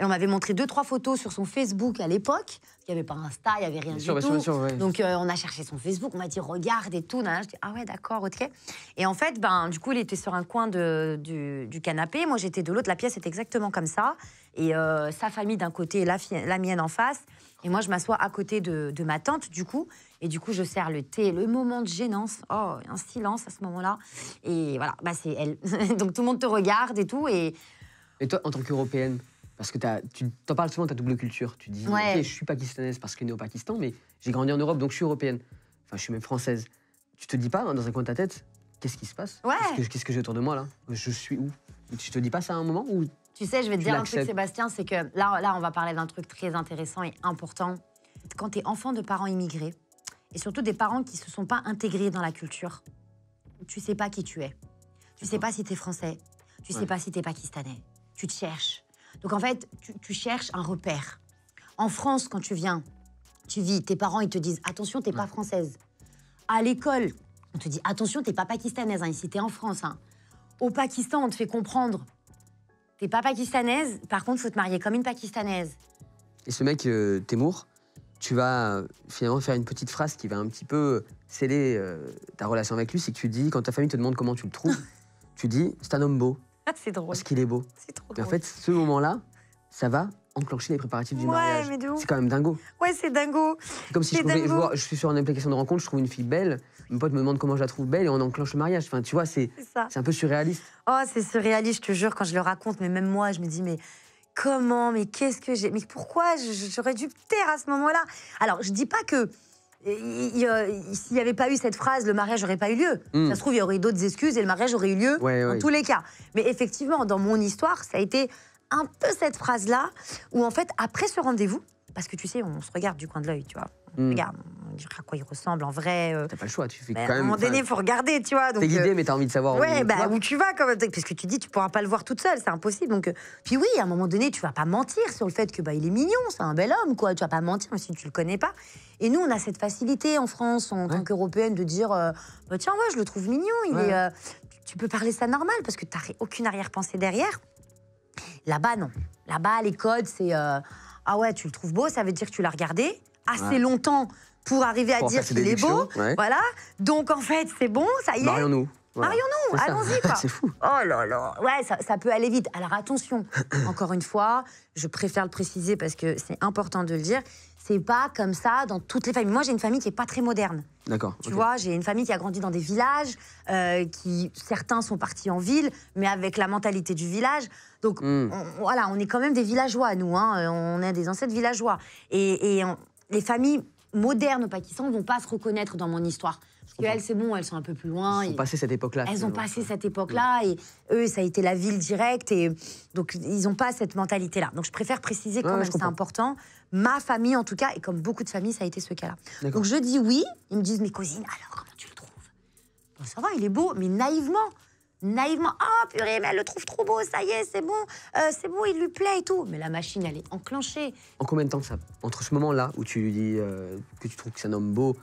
on m'avait montré deux, trois photos sur son Facebook à l'époque. Il n'y avait pas Insta, il n'y avait rien bien du tout. Bien sûr, Donc euh, on a cherché son Facebook, on m'a dit regarde et tout. je dis ah ouais, d'accord, ok. Et en fait, ben, du coup, il était sur un coin de, du, canapé. Moi, j'étais de l'autre. La pièce était exactement comme ça. Et euh, sa famille d'un côté, la, la mienne en face. Et moi, je m'assois à côté de, de, ma tante, du coup. Et du coup, je sers le thé. Le moment de gênance. Oh, un silence à ce moment-là. Et voilà, bah, c'est elle. Donc tout le monde te regarde et tout. Et, et toi, en tant qu'Européenne parce que as, tu t'en parles souvent, ta double culture. Tu dis, ok, je suis pakistanaise parce que je né au Pakistan, mais j'ai grandi en Europe, donc je suis européenne. Enfin, je suis même française. Tu te dis pas, hein, dans un coin de ta tête, qu'est-ce qui se passe Qu'est-ce que, j'ai autour de moi, là Je suis où Tu te dis pas ça à un moment Tu sais, je vais te dire un truc, Sébastien, c'est que là, là, on va parler d'un truc très intéressant et important. Quand tu es enfant de parents immigrés, et surtout des parents qui se sont pas intégrés dans la culture, tu sais pas qui tu es. Tu sais pas si tu es français, tu sais pas si tu es pakistanais. Tu te cherches donc en fait, tu, cherches un repère. En France, quand tu viens, tu vis, tes parents, ils te disent attention, t'es pas française. À l'école, on te dit attention, t'es pas pakistanaise, hein, ici t'es en France. Hein. Au Pakistan, on te fait comprendre t'es pas pakistanaise, par contre, faut te marier comme une pakistanaise. Et ce mec, euh, Témour, tu vas euh, finalement faire une petite phrase qui va un petit peu euh, sceller ta relation avec lui, c'est que tu dis, quand ta famille te demande comment tu le trouves, tu dis, c'est un homme beau. Ah, c'est drôle. Parce qu'il est beau. C'est trop drôle. en fait, ce moment-là, ça va enclencher les préparatifs du ouais, mariage. C'est quand même dingo. Ouais, c'est dingo. comme si je, je, je, suis sur une application de rencontre, je trouve une fille belle, mon pote me demande comment je la trouve belle et on enclenche le mariage. Enfin, tu vois, c'est un peu surréaliste. Oh, c'est surréaliste, je te jure, quand je le raconte, mais même moi, je me dis, mais comment, mais qu'est-ce que j'ai, mais pourquoi j'aurais dû taire à ce moment-là Alors, je dis pas que s'il n'y avait pas eu cette phrase, le mariage n'aurait pas eu lieu. Hmm. Ça se trouve, il y aurait d'autres excuses et le mariage aurait eu lieu en tous les cas. Mais effectivement, dans mon histoire, ça a été un peu cette phrase-là où, en fait, après ce rendez-vous, parce que tu sais, on se regarde du coin de l'œil, tu vois. Mm. regarde, on dirait à quoi il ressemble en vrai. tu euh, T'as pas le choix, tu fais quand même. À un moment donné, il faut regarder, tu vois. C'est l'idée, euh, mais t'as envie de savoir où, bah, tu vas quand même. Parce que tu dis, tu pourras pas le voir toute seule, c'est impossible. Donc, euh, puis oui, à un moment donné, tu vas pas mentir sur le fait que bah, il est mignon, c'est un bel homme, quoi. Tu vas pas mentir si tu le connais pas. Et nous, on a cette facilité en France, en tant qu'Européenne, de dire bah, tiens, moi, je le trouve mignon, il tu peux parler ça normal parce que t'as aucune arrière-pensée derrière. Là-bas, non. Là-bas, les codes, c'est ah ouais, tu le trouves beau, ça veut dire que tu l'as regardé assez longtemps pour arriver à dire qu'il est beau. Voilà. Donc en fait, c'est bon, ça y est. Marions-nous. Marions-nous, allons-y. c'est fou. Oh là là. Ouais, ça, peut aller vite. Alors attention, encore une fois, je préfère le préciser parce que c'est important de le dire. C'est pas comme ça dans toutes les familles. Moi, j'ai une famille qui est pas très moderne. D'accord. Tu vois, j'ai une famille qui a grandi dans des villages, euh, qui certains sont partis en ville, mais avec la mentalité du village. Donc hmm. voilà, on est quand même des villageois, nous. Hein. Euh, on a des ancêtres villageois. Et, et on, les familles modernes au Pakistan vont pas se reconnaître dans mon histoire. Parce qu'elles, c'est bon, elles sont un peu plus loin. Elles ont passé cette époque-là. Elles ont passé cette mm. époque-là. Et eux, ça a été la ville directe. Et donc, ils n'ont pas cette mentalité-là. Donc, je préfère préciser quand même, c'est important. Ma famille, en tout cas, et comme beaucoup de familles, ça a été ce cas-là. Donc, je dis oui. Ils me disent, mes cousines, alors, comment tu le trouves bon, Ça va, il est beau, mais naïvement naïvement Oh purée, mais elle le trouve trop beau, ça y est, c'est bon, euh, c'est bon, il lui plaît et tout. Mais la machine, elle est enclenchée. En combien de temps ça Entre ce moment-là où tu lui dis euh, que tu trouves que c'est un homme beau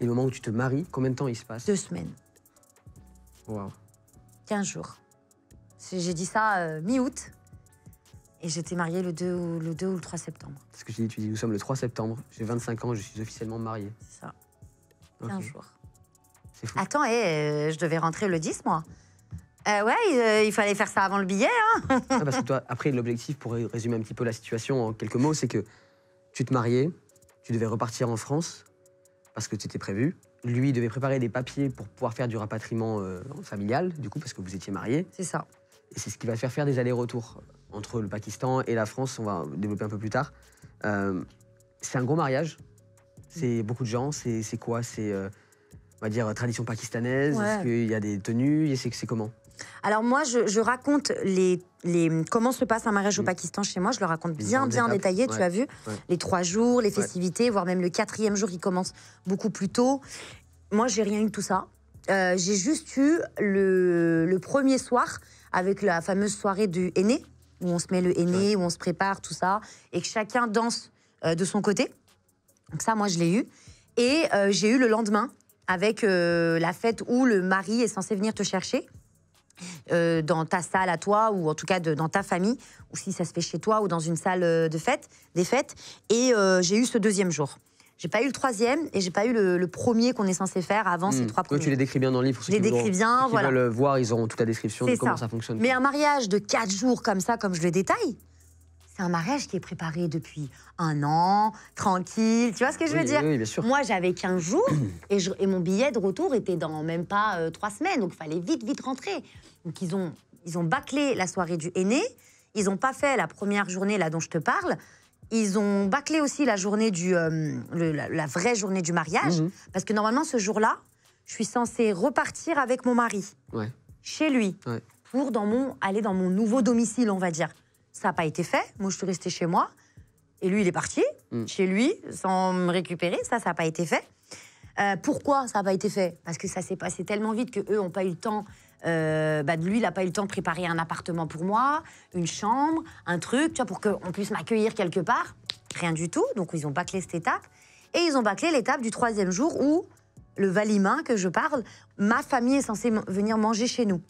et le moment où tu te maries, combien de temps il se passe Deux semaines. Waouh. Quinze jours. J'ai dit ça euh, mi-août. Et j'étais mariée le 2, ou, le 2 ou le 3 septembre. C'est ce que j'ai dit, tu dis nous sommes le 3 septembre, j'ai 25 ans, je suis officiellement mariée. C'est ça. Quinze jours. Fou. Attends, eh, je devais rentrer le 10, moi. Euh, ouais, euh, il, fallait faire ça avant le billet. Hein. Ah, toi, après, l'objectif, pour résumer un petit peu la situation en quelques mots, c'est que tu te mariais, tu devais repartir en France, parce que c'était prévu. Lui, devait préparer des papiers pour pouvoir faire du rapatriement euh, familial, du coup, parce que vous étiez mariés. C'est ça. Et c'est ce qui va faire faire des allers-retours entre le Pakistan et la France, on va développer un peu plus tard. c'est un gros mariage, c'est beaucoup de gens, c'est quoi C'est, on va dire, tradition pakistanaise Est-ce qu'il y a des tenues C'est comment alors moi, je, raconte les, comment se passe un mariage au mm. Pakistan chez moi. Je le raconte bien, bien détaillé, tu as vu. Les trois jours, les festivités, voire même le quatrième jour qui commence beaucoup plus tôt. Moi, j'ai rien eu de tout ça. Euh, j'ai juste eu le, premier soir avec la fameuse soirée du aîné, où on se met le aîné, où on se prépare, tout ça, et que chacun danse euh, de son côté. Donc ça, moi, je l'ai eu. Et euh, j'ai eu le lendemain avec la fête où le mari est censé venir te chercher. Euh, dans ta salle à toi, ou en tout cas dans ta famille, ou si ça se fait chez toi, ou dans une salle euh, de fête, des fêtes. Et euh, j'ai eu ce deuxième jour. J'ai pas eu le troisième et j'ai pas eu le, premier qu'on est censé faire avant hmm. ces trois premiers. tu les décris bien dans le livre. les décris bien, voilà. veulent voir, ils auront toute la description de comment ça, ça fonctionne. Mais un mariage de quatre jours comme ça, comme je le détaille, un mariage qui est préparé depuis un an, tranquille. Tu vois ce que je veux dire Moi, j'avais 15 jours et, mon billet de retour était dans même pas euh, trois semaines. Donc, il fallait vite, vite rentrer. Donc, ils ont, ils ont bâclé la soirée du aîné. Ils n'ont pas fait la première journée là dont je te parle. Ils ont bâclé aussi la journée du, euh, la, vraie journée du mariage. Mhm. Parce que normalement, ce jour-là, je suis censée repartir avec mon mari. Chez lui. Pour dans mon, aller dans mon nouveau domicile, on va dire. Ça n'a pas été fait. Moi, je suis restée chez moi. Et lui, il est parti mm. chez lui sans me récupérer. Ça, ça n'a pas été fait. Euh, pourquoi ça n'a pas été fait Parce que ça s'est passé tellement vite que eux n'ont pas eu le temps. Euh, bah, lui, il n'a pas eu le temps de préparer un appartement pour moi, une chambre, un truc, tu vois, pour qu'on puisse m'accueillir quelque part. Rien du tout. Donc, ils ont bâclé cette étape. Et ils ont bâclé l'étape du troisième jour où le Valimain que je parle, ma famille est censée venir manger chez nous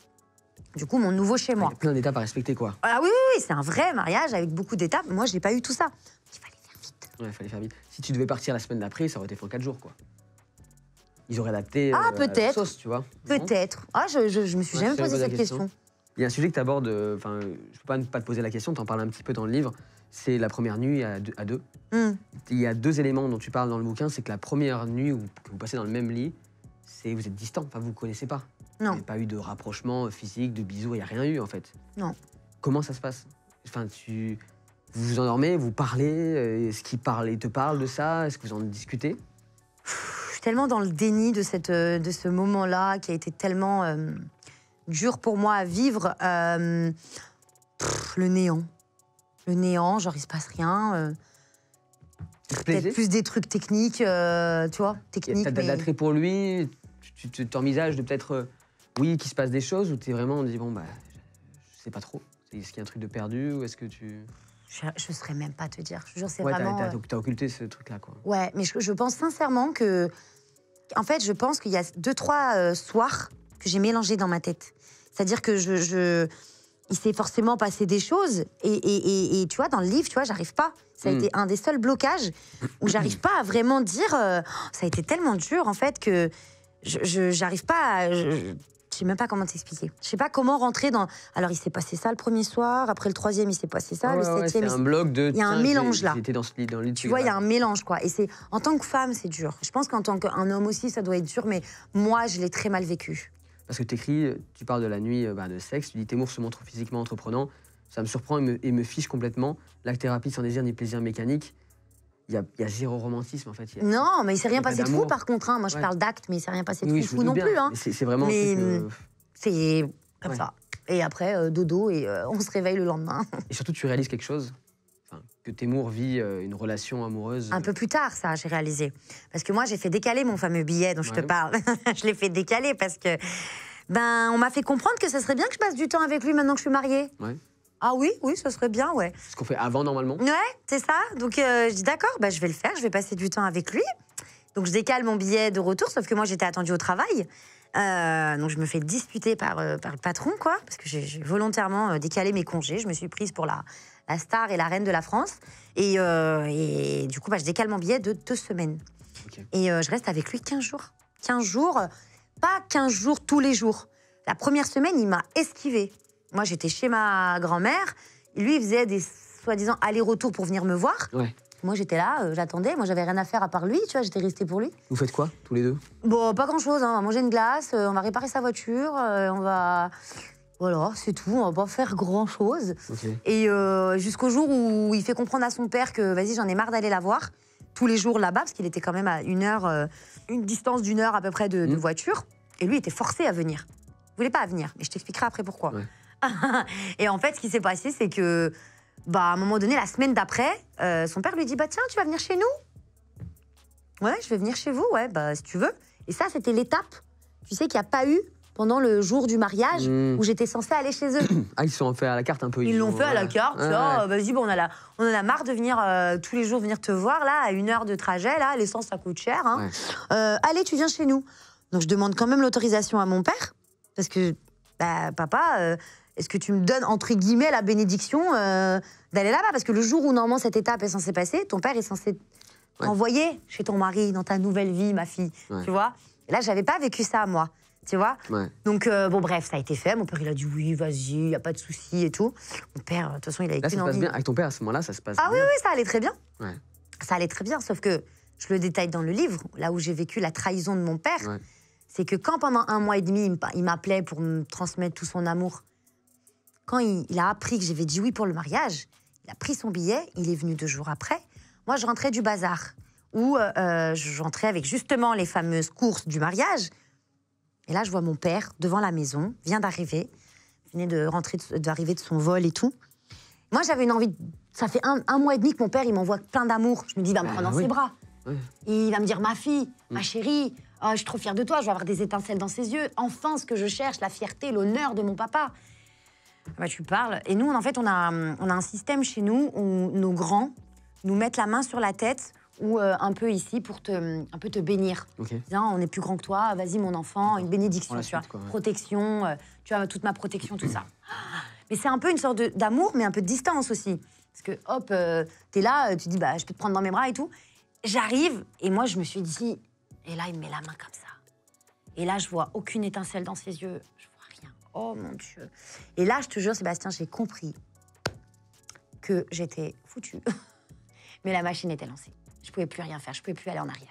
du coup, mon nouveau chez moi. Ah, il y a plein d'étapes à respecter, quoi. Ah oui, oui, oui, c'est un vrai mariage avec beaucoup d'étapes. Moi, je n'ai pas eu tout ça. Il fallait faire vite. il fallait faire vite. Si tu devais partir la semaine d'après, ça aurait été fait 4 jours, quoi. Ils auraient adapté euh, ah, la sauce, tu vois. Peut-être. Ah, je, je, me suis jamais posé cette question. Il y a un sujet que tu abordes, euh, enfin, je peux pas ne pas te poser la question, tu en parles un petit peu dans le livre, c'est la première nuit à deux. Hmm. Il y a deux éléments dont tu parles dans le bouquin, c'est que la première nuit où, vous passez dans le même lit, c'est vous êtes distant, enfin, vous connaissez pas. Il n'y a pas eu de rapprochement euh, physique, de bisous, il n'y a rien eu en fait. Non. Comment ça se passe Enfin, tu. Vous vous endormez, vous parlez, euh, est-ce qu'il parle, te parle de ça Est-ce que vous en discutez Je suis tellement dans le déni de, cette, euh, de ce moment-là qui a été tellement dur pour moi à vivre. le néant. Le néant, genre il se passe rien. Peut-être plus des trucs techniques, tu vois, techniques. Tu as de l'attrait pour lui, tu t'envisages de peut-être oui, qu'il se passe des choses, où tu es vraiment, on dit, bon, bah, je sais pas trop. Est-ce qu'il y a un truc de perdu, ou est-ce que tu. Je, serais saurais même pas te dire. Je jure, ouais, euh, T'as, occulté ce truc-là, quoi. Ouais, mais je, pense sincèrement que. En fait, je pense qu'il y a deux, trois euh, soirs que j'ai mélangé dans ma tête. C'est-à-dire que je, il s'est forcément passé des choses. Et, et, tu vois, dans le livre, tu vois, j'arrive pas. Ça a hmm. été un des seuls blocages où j'arrive pas à vraiment dire. Euh, oh, ça a été tellement dur, en fait, que je, j'arrive pas à. Je sais même pas comment t'expliquer. Je sais pas comment rentrer dans. Alors, il s'est passé ça le premier soir, après le troisième, il s'est passé ça, le septième. Il y a un mélange là. tu vois, il y a un mélange quoi. Et c'est en tant que femme, c'est dur. Je pense qu'en tant qu'un homme aussi, ça doit être dur, mais moi, je l'ai très mal vécu. Parce que tu écris, tu parles de la nuit euh, bah, de sexe, tu dis Témour se montre physiquement entreprenant, ça me surprend et me, fiche complètement. La thérapie sans désir ni plaisir mécanique. Il y, a zéro romantisme en fait. non, mais il s'est rien passé de fou par contre. Hein. Moi je parle d'actes, mais il s'est rien passé de fou, non plus. Hein. C'est vraiment. C'est Et après, euh, dodo, et euh, on se réveille le lendemain. Et surtout, tu réalises quelque chose que Témour vit euh, une relation amoureuse Un peu plus tard, ça, j'ai réalisé. Parce que moi, j'ai fait décaler mon fameux billet dont je te parle. je l'ai fait décaler parce que. Ben, on m'a fait comprendre que ça serait bien que je passe du temps avec lui maintenant que je suis mariée. Ah oui, oui, ce serait bien, ouais. Ce qu'on fait avant normalement Ouais, c'est ça. Donc euh, je dis d'accord, bah, je vais le faire, je vais passer du temps avec lui. Donc je décale mon billet de retour, sauf que moi j'étais attendue au travail. Euh, donc je me fais disputer euh, par, le patron, quoi, parce que j'ai volontairement décalé mes congés. Je me suis prise pour la, la star et la reine de la France. Et, et du coup, bah, je décale mon billet de deux semaines. Et je reste avec lui 15 jours. 15 jours, pas 15 jours tous les jours. La première semaine, il m'a esquivé. Moi, j'étais chez ma grand-mère. Lui, il faisait des soi-disant allers-retours pour venir me voir. Moi, j'étais là, euh, j'attendais. Moi, j'avais rien à faire à part lui, tu vois, j'étais restée pour lui. Vous faites quoi, tous les deux Bon, pas grand-chose. Hein. On va manger une glace, euh, on va réparer sa voiture, euh, on va. Voilà, c'est tout, on va pas faire grand-chose. Et jusqu'au jour où il fait comprendre à son père que, vas-y, j'en ai marre d'aller la voir, tous les jours là-bas, parce qu'il était quand même à une heure, une distance d'une heure à peu près de, hmm. voiture. Et lui, était forcé à venir. Il voulait pas venir, mais je t'expliquerai après pourquoi. et en fait, ce qui s'est passé, c'est que, bah, à un moment donné, la semaine d'après, euh, son père lui dit Bah, tiens, tu vas venir chez nous Ouais, je vais venir chez vous, ouais, bah, si tu veux. Et ça, c'était l'étape, tu sais, qu'il n'y a pas eu pendant le jour du mariage hmm. où j'étais censée aller chez eux. ah, ils sont fait à la carte un peu. Ils l'ont fait à la carte. Vas-y, bon, on, a la, on en a marre de venir euh, tous les jours venir te voir, là, à une heure de trajet, là, l'essence, ça coûte cher. Hein. Euh, allez, tu viens chez nous. Donc, je demande quand même l'autorisation à mon père, parce que, bah, papa, est-ce que tu me donnes, entre guillemets, la bénédiction euh, d'aller là-bas Parce que le jour où normalement cette étape est censée passer, ton père est censé renvoyer t'envoyer chez ton mari, dans ta nouvelle vie, ma fille. Tu vois là, j'avais pas vécu ça, moi. Tu vois Donc, euh, bon, bref, ça a été fait. Mon père, il a dit oui, vas-y, il n'y a pas de souci et tout. Mon père, euh, de toute façon, il a Là, ça se passe bien. Avec ton père, à ce moment-là, ça se passe bien. Ah oui, oui, ça allait très bien. Ça allait très bien, sauf que je le détaille dans le livre, là où j'ai vécu la trahison de mon père. C'est que quand pendant un mois et demi, il m'appelait pour me transmettre tout son amour, quand il, a appris que j'avais dit oui pour le mariage, il a pris son billet, il est venu deux jours après. Moi, je rentrais du bazar, où euh, euh, je rentrais avec justement les fameuses courses du mariage. Et là, je vois mon père devant la maison, vient d'arriver, venait de rentrer, d'arriver de son vol et tout. Moi, j'avais une envie. Ça fait un, mois et demi que mon père, il m'envoie plein d'amour. Je me dis, il va me bah prendre dans ses bras. Il va me dire, ma fille, ma chérie, euh, je suis trop fière de toi, je vais avoir des étincelles dans ses yeux. Enfin, ce que je cherche, la fierté, l'honneur de mon papa. Bah, tu parles. Et nous, en fait, on a, on a un système chez nous où nos grands nous mettent la main sur la tête ou euh, un peu ici pour te, un peu te bénir. Ah, on est plus grand que toi, vas-y mon enfant, une bénédiction, tu protection, euh, tu as toute ma protection, tout ça. Mais c'est un peu une sorte d'amour, mais un peu de distance aussi. Parce que hop, tu euh, t'es là, tu dis, bah, je peux te prendre dans mes bras et tout. J'arrive, et moi je me suis dit, et là il me met la main comme ça. Et là je vois aucune étincelle dans ses yeux, je Oh mon Dieu. Et là, je te jure, Sébastien, j'ai compris que j'étais foutue. Mais la machine était lancée. Je pouvais plus rien faire. Je pouvais plus aller en arrière.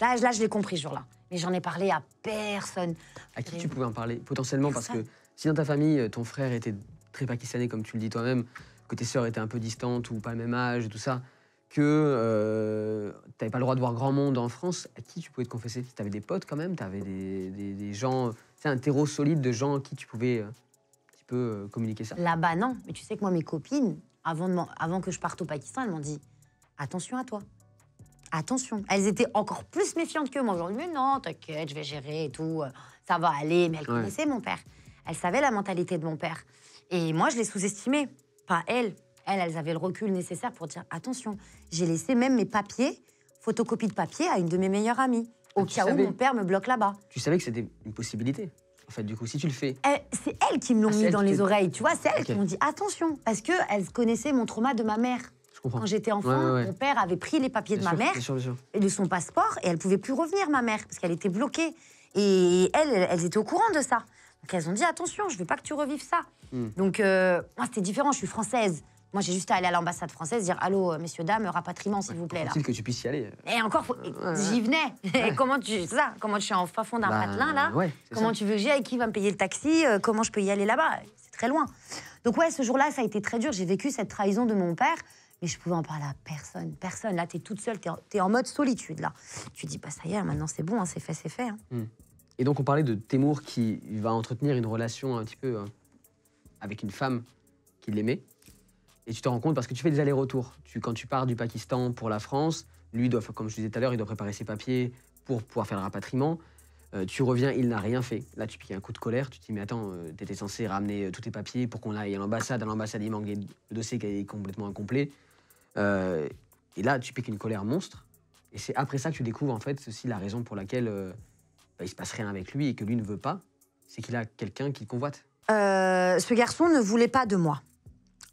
Là, je l'ai compris ce jour-là. Mais j'en ai parlé à personne. À qui tu pouvais en parler Potentiellement, parce que si dans ta famille, ton frère était très pakistanais, comme tu le dis toi-même, que tes sœurs étaient un peu distantes ou pas le même âge, tout ça, que euh, tu n'avais pas le droit de voir grand monde en France, à qui tu pouvais te confesser Tu avais des potes quand même Tu avais des gens euh, un terreau solide de gens à qui tu pouvais euh, un petit peu euh, communiquer ça Là-bas, non. Mais tu sais que moi, mes copines, avant, de avant que je parte au Pakistan, elles m'ont dit attention à toi. Attention. Elles étaient encore plus méfiantes que moi. Aujourd'hui, non, t'inquiète, je vais gérer et tout. Euh, ça va aller. Mais elles connaissaient mon père. Elles savaient la mentalité de mon père. Et moi, je les sous-estimais. Pas elles. Elles, elles avaient le recul nécessaire pour dire attention. J'ai laissé même mes papiers, photocopie de papier, à une de mes meilleures amies au cas où mon père me bloque là-bas. Tu savais que c'était une possibilité en fait, du coup, si tu le fais. Eh, c'est elles qui me l'ont ah, mis dans les oreilles, tu vois, c'est elles qui m'ont dit attention, parce qu'elles connaissaient mon trauma de ma mère. Quand j'étais enfant, mon père avait pris les papiers de ma mère et de son passeport, et elle pouvait plus revenir, ma mère, parce qu'elle était bloquée. Et elles, elles étaient au courant de ça. Donc elles ont dit attention, je veux pas que tu revives ça. Hmm. Donc, euh, moi, c'était différent, je suis française. Moi, j'ai juste à aller à l'ambassade française, dire Allô, euh, messieurs, dames, rapatriement, s'il vous plaît. Faut-il que tu puisses y aller Et encore, euh, j'y venais. Et comment tu. ça, comment je suis en fin fond d'un Bah, là Comment tu veux que j'y aille Qui va me payer le taxi euh, Comment je peux y aller là-bas C'est très loin. Donc, ouais, ce jour-là, ça a été très dur. J'ai vécu cette trahison de mon père, mais je pouvais en parler à personne. Personne. Là, t'es toute seule, t'es en, en mode solitude, là. Tu dis Bah, ça y est, maintenant, c'est bon, hein, c'est fait, c'est fait. Hein. Hmm. Et donc on parlait de Témour qui va entretenir une relation un petit peu avec une femme qu'il aimait. Et tu te rends compte parce que tu fais des allers-retours. Tu, quand tu pars du Pakistan pour la France, lui, doit, comme je disais tout à l'heure, il doit préparer ses papiers pour pouvoir faire le rapatriement. Euh, tu reviens, il n'a rien fait. Là, tu piques un coup de colère. Tu te dis, mais attends, euh, t'étais censé ramener euh, tous tes papiers pour qu'on aille à l'ambassade. À l'ambassade, il manque le dossier qui est complètement incomplet. et là, tu piques une colère monstre. Et c'est après ça que tu découvres, en fait, ceci, la raison pour laquelle bah, il se passe rien avec lui et que lui ne veut pas. C'est qu'il a quelqu'un qu'il convoite. ce garçon ne voulait pas de moi.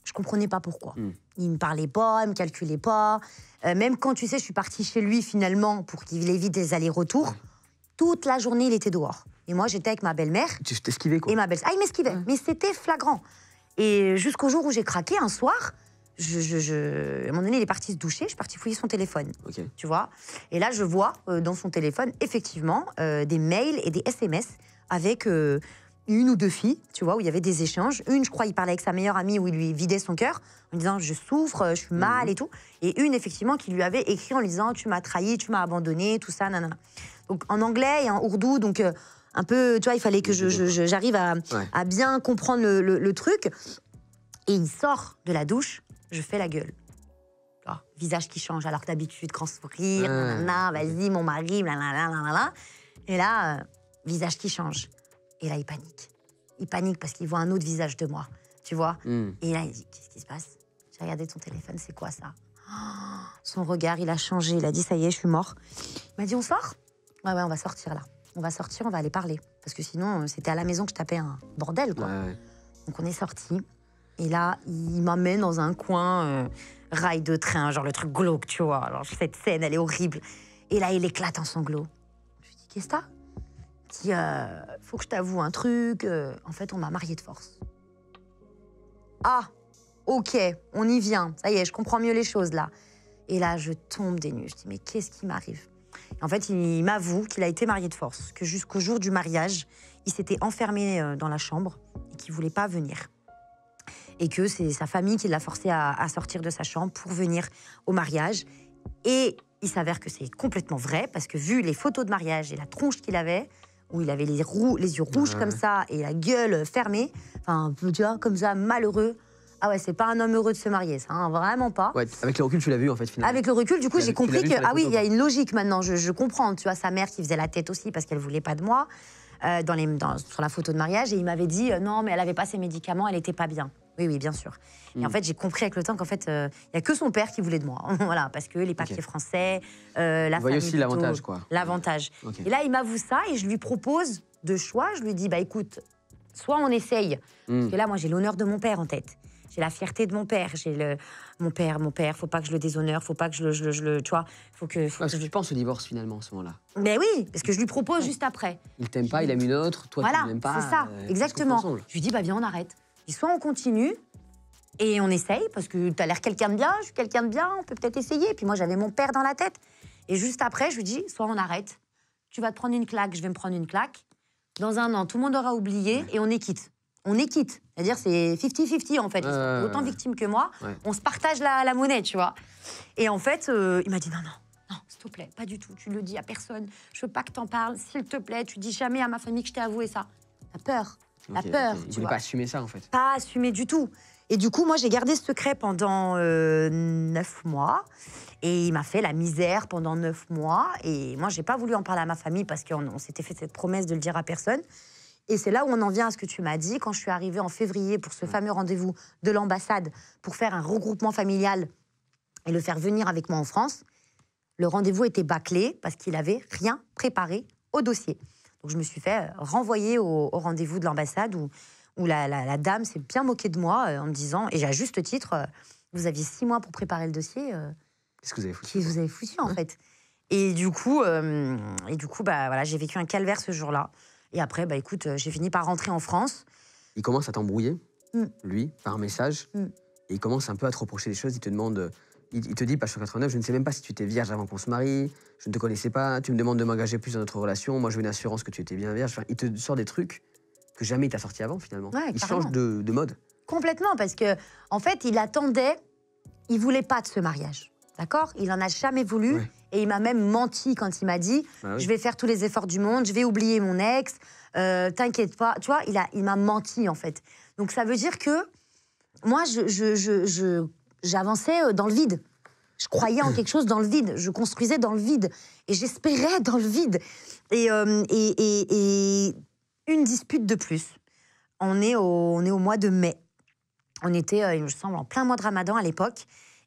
Je comprenais pas pourquoi. Hmm. Il me parlait pas, il me calculait pas. Euh, même quand, tu sais, je suis partie chez lui finalement pour qu'il évite des allers-retours, toute la journée, il était dehors. Et moi, j'étais avec ma belle-mère. Tu t'esquivais, quoi. Et ma belle Ah, il m'esquivait. Mais c'était flagrant. Et jusqu'au jour où j'ai craqué, un soir, je, à un moment donné, il est parti se doucher, je suis partie fouiller son téléphone. Tu vois Et là, je vois euh, dans son téléphone, effectivement, euh, des mails et des SMS avec une ou deux filles, tu vois, où il y avait des échanges. Une, je crois, il parlait avec sa meilleure amie où il lui vidait son cœur en disant je souffre, euh, je suis mal mhm. et tout. Et une, effectivement, qui lui avait écrit en lui disant tu m'as trahi, tu m'as abandonné, tout ça, nanana. Donc en anglais et en ourdou, donc euh, un peu, tu vois, il fallait que j'arrive à, bien comprendre le, truc. Et il sort de la douche, je fais la gueule. Ah, visage qui change, alors que d'habitude, grand sourire, ah, nanana, vas-y, mon mari, Et là, euh, visage qui change. Et là, il panique. Il panique parce qu'il voit un autre visage de moi, tu vois. Hmm. Et là, il dit Qu'est-ce qui se passe J'ai regardé ton téléphone, c'est quoi ça Son regard, il a changé. Il a dit Ça y est, je suis mort. Il m'a dit On sort Ouais, ouais, on va sortir là. On va sortir, on va aller parler. Parce que sinon, c'était à la maison que je tapais un bordel, quoi. Donc, on est sorti. Et là, il m'amène dans un coin euh, rail de train, genre le truc glauque, tu vois. Alors, cette scène, elle est horrible. Et là, il éclate en sanglots. Je lui dis Qu'est-ce que ça dit euh, Faut que je t'avoue un truc. Euh, en fait, on m'a mariée de force. Ah, ok, on y vient. Ça y est, je comprends mieux les choses là. Et là, je tombe des nues. Je dis Mais qu'est-ce qui m'arrive En fait, il m'avoue qu'il a été marié de force, que jusqu'au jour du mariage, il s'était enfermé euh, dans la chambre et qu'il voulait pas venir. Et que c'est sa famille qui l'a forcé à sortir de sa chambre pour venir au mariage. Et il s'avère que c'est complètement vrai, parce que vu les photos de mariage et la tronche qu'il avait, où il avait les, les yeux rouges comme ça et la gueule fermée. Enfin, tu vois, comme ça, malheureux. Ah ouais, c'est pas un homme heureux de se marier, ça, hein, vraiment pas. avec le recul, tu l'as vu en fait finalement. Avec le recul, du coup, j'ai compris que ah oui, il y a une logique maintenant. Je, comprends, tu vois, sa mère qui faisait la tête aussi parce qu'elle voulait pas de moi euh, dans les, sur la photo de mariage et il m'avait dit euh, non, mais elle avait pas ses médicaments, elle était pas bien. Oui, oui, bien sûr. Et en hmm. fait, j'ai compris avec le temps qu'en fait, euh, il n'y a que son père qui voulait de moi. voilà, parce que les papiers français, euh, la Vous voyez aussi l'avantage, quoi. L'avantage. Et là, il m'avoue ça et je lui propose de choix. Je lui dis, bah écoute, soit on essaye. Hmm. Parce que là, moi, j'ai l'honneur de mon père en tête. J'ai la fierté de mon père. J'ai le mon père, mon père. Faut pas que je le déshonore. Faut pas que je le, tu vois. Faut que. Ah, que, je... pense au divorce finalement à ce moment-là. Mais oui, parce que je lui propose juste après. Il t'aime pas, il aime une autre. Toi, tu l'aimes pas. C'est ça, euh, exactement. Je lui dis bah viens, on arrête soit on continue et on essaye, parce que tu as l'air quelqu'un de bien, je suis quelqu'un de bien, on peut peut-être essayer. puis moi, j'avais mon père dans la tête. Et juste après, je lui dis soit on arrête, tu vas te prendre une claque, je vais me prendre une claque. Dans un an, tout le monde aura oublié et on est quitte. On est quitte. C'est-à-dire, c'est 50-50 en fait. Ils sont euh. autant victimes que moi. On se partage la, monnaie, tu vois. Et en fait, euh, il m'a dit non, non, non, s'il te plaît, pas du tout. Tu le dis à personne. Je veux pas que t'en parles. S'il te plaît, tu dis jamais à ma famille que je t'ai avoué ça. T'as peur la peur. Euh, tu pas assumer ça en fait. Pas assumer du tout. Et du coup, moi, j'ai gardé ce secret pendant euh, neuf mois. Et il m'a fait la misère pendant neuf mois. Et moi, je n'ai pas voulu en parler à ma famille parce qu'on s'était fait cette promesse de le dire à personne. Et c'est là où on en vient à ce que tu m'as dit. Quand je suis arrivée en février pour ce fameux rendez-vous de l'ambassade pour faire un regroupement familial et le faire venir avec moi en France, le rendez-vous était bâclé parce qu'il n'avait rien préparé au dossier. Donc je me suis fait euh, renvoyer au, rendez-vous de l'ambassade où, où la, dame s'est bien moquée de moi euh, en me disant, et à juste titre, euh, vous aviez six mois pour préparer le dossier. Qu'est-ce que vous avez foutu Qu'est-ce que vous avez foutu en fait Et du coup, et du coup, bah voilà, j'ai vécu un calvaire ce jour-là. Et après, bah écoute, j'ai fini par rentrer en France. Il commence à t'embrouiller, mm. lui, par message. Mm. Et il commence un peu à te reprocher des choses. Il te demande il, te dit, page 189, je ne sais même pas si tu étais vierge avant qu'on se marie, je ne te connaissais pas, tu me demandes de m'engager plus dans notre relation, moi je veux une assurance que tu étais bien vierge. il te sort des trucs que jamais il t'a sorti avant finalement. il change de, mode. Complètement, parce que en fait, il attendait, il voulait pas de ce mariage. D'accord Il en a jamais voulu. Et il m'a même menti quand il m'a dit bah Je vais faire tous les efforts du monde, je vais oublier mon ex, euh, t'inquiète pas. Tu vois, il m'a menti en fait. Donc ça veut dire que moi, je, je, je j'avançais euh, dans le vide. Je croyais en quelque chose dans le vide. Je construisais dans le vide. Et j'espérais dans le vide. Et, euh, et, et, une dispute de plus. On est, au, on est au mois de mai. On était, euh, il me semble, en plein mois de ramadan à l'époque.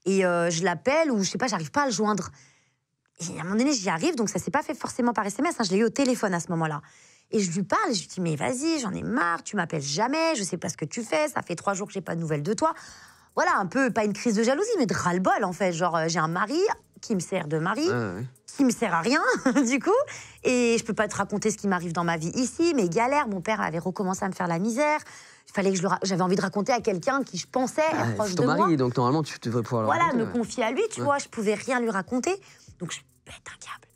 Et je l'appelle ou je sais pas, j'arrive pas à le joindre. Et à un moment donné, j'y arrive, donc ça s'est pas fait forcément par SMS. Hein. je l'ai eu au téléphone à ce moment-là. Et je lui parle, et je lui dis, mais vas-y, j'en ai marre, tu m'appelles jamais, je sais pas ce que tu fais, ça fait trois jours que j'ai pas de nouvelles de toi voilà, un peu, pas une crise de jalousie, mais de ras-le-bol, en fait. Genre, euh, j'ai un mari qui me sert de mari, ah, qui me sert à rien, du coup. Et je peux pas te raconter ce qui m'arrive dans ma vie ici, mes galères. Mon père avait recommencé à me faire la misère. Il fallait que j'avais envie de raconter à quelqu'un qui je pensais ah, proche de mari, moi. donc normalement, tu devrais pouvoir Voilà, me confier à lui, tu vois, je pouvais rien lui raconter. Donc, je pète un câble.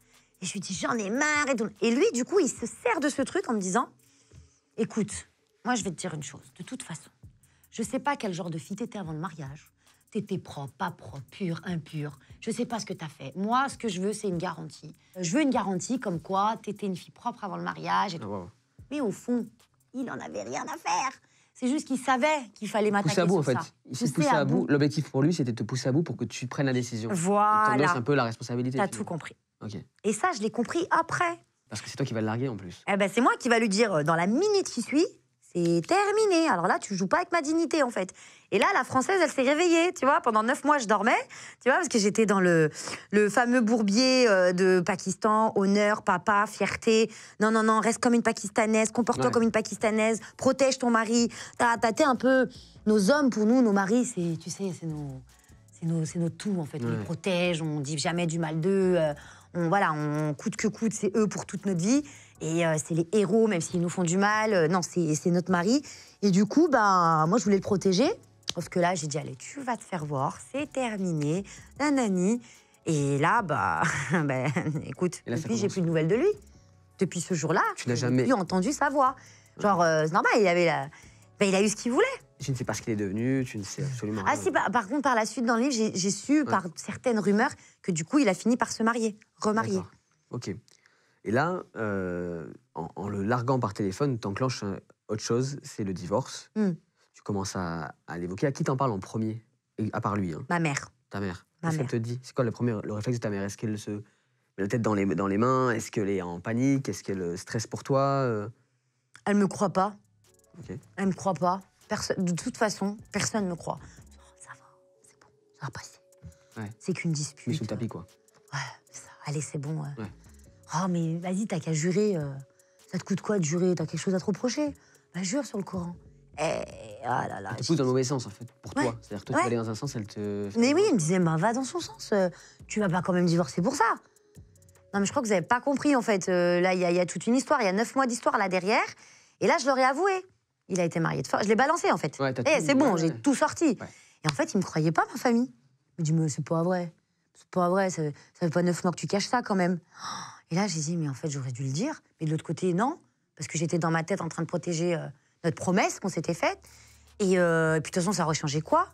Et je lui dis, j'en ai marre. et lui, du coup, il se sert de ce truc en me disant, écoute, moi, je vais te dire une chose. De toute façon, je sais pas quel genre de fille t'étais avant le mariage. T'étais propre, pas propre, pure, impure. Je sais pas ce que t'as fait. Moi, ce que je veux, c'est une garantie. Euh, je veux une garantie comme quoi t'étais une fille propre avant le mariage. Ah, Mais au fond, il n'en avait rien à faire. C'est juste qu'il savait qu'il fallait m'attaquer sur ça. à bout, en fait. Il s'est poussé à, bout. L'objectif pour lui, c'était de te pousser à bout pour que tu prennes la décision. Voilà. T'en un peu la responsabilité. T'as tout compris. Et ça, je l'ai compris après. Parce que c'est toi qui vas le larguer, en plus. Eh ben, c'est moi qui vais lui dire, euh, dans la minute qui suit, c'est terminé. Alors là, tu joues pas avec ma dignité, en fait. Et là, la française, elle s'est réveillée, tu vois. Pendant neuf mois, je dormais, tu vois, parce que j'étais dans le, le fameux bourbier euh, de Pakistan, honneur, papa, fierté. Non, non, non, reste comme une Pakistanaise, comporte-toi comme une Pakistanaise, protège ton mari. T'as été un peu nos hommes pour nous, nos maris, c'est, tu sais, c'est nos, c'est nos, nos, tout en fait. On les protège, on dit jamais du mal d'eux. Euh, on, voilà, on coûte que coûte, c'est eux pour toute notre vie. Et euh, c'est les héros, même s'ils nous font du mal. Euh, non, c'est notre mari. Et du coup, ben, moi, je voulais le protéger. Parce que là, j'ai dit, allez, tu vas te faire voir, c'est terminé, nanani. Et là, bah, ben, écoute, depuis, j'ai plus de nouvelles de lui. Depuis ce jour-là, je n'ai jamais plus entendu sa voix. Genre, euh, c'est normal, il, avait la... ben, il a eu ce qu'il voulait tu ne sais pas ce qu'il est devenu, tu ne sais absolument ah, rien. Ah si, par, contre, par la suite, dans le livre, j'ai su, par certaines rumeurs, que du coup, il a fini par se marier, remarier. Ok. Et là, euh, en, le larguant par téléphone, t'enclenches euh, autre chose, c'est le divorce. Hmm. Tu commences à, l'évoquer. À qui t'en parles en premier À part lui. Hein? Ma mère. Ta mère. Qu'est-ce qu'elle te dit C'est quoi le, premier, le réflexe de ta mère Est-ce qu'elle se met la tête dans les, dans les mains Est-ce qu'elle est en panique Est-ce qu'elle euh, stresse pour toi Elle me croit pas. Elle Elle me croit pas de toute façon, personne ne me croit. ça va, c'est bon, ça va passer. C'est qu'une dispute. Mais sous le tapis, quoi. Ouais, allez, c'est bon. Oh, mais vas-y, t'as qu'à jurer. Euh. ça te coûte quoi de jurer T'as quelque chose à te reprocher bah, jure sur le Coran. Et... Eh, ah là là, bah, dans le mauvais sens, en fait, pour toi. C'est-à-dire, toi, tu vas aller dans un sens, elle te. Mais oui, elle me disait, bah, va dans son sens. Euh. tu vas pas quand même divorcer pour ça. Non, mais je crois que vous avez pas compris, en fait. là, il y, y, a toute une histoire. Il y a neuf mois d'histoire là derrière. Et là, je leur ai avoué il a été marié de force. Je l'ai balancé en fait. et eh, c'est bon, j'ai tout sorti. Et en fait, ne me croyait pas, ma famille. Il me dit mais c'est pas vrai, c'est pas vrai, ça, fait pas neuf mois que tu caches ça quand même. Et là, j'ai dit mais en fait, j'aurais dû le dire. Mais de l'autre côté, non, parce que j'étais dans ma tête en train de protéger euh, notre promesse qu'on s'était faite. Et, euh, puis de toute façon, ça changé quoi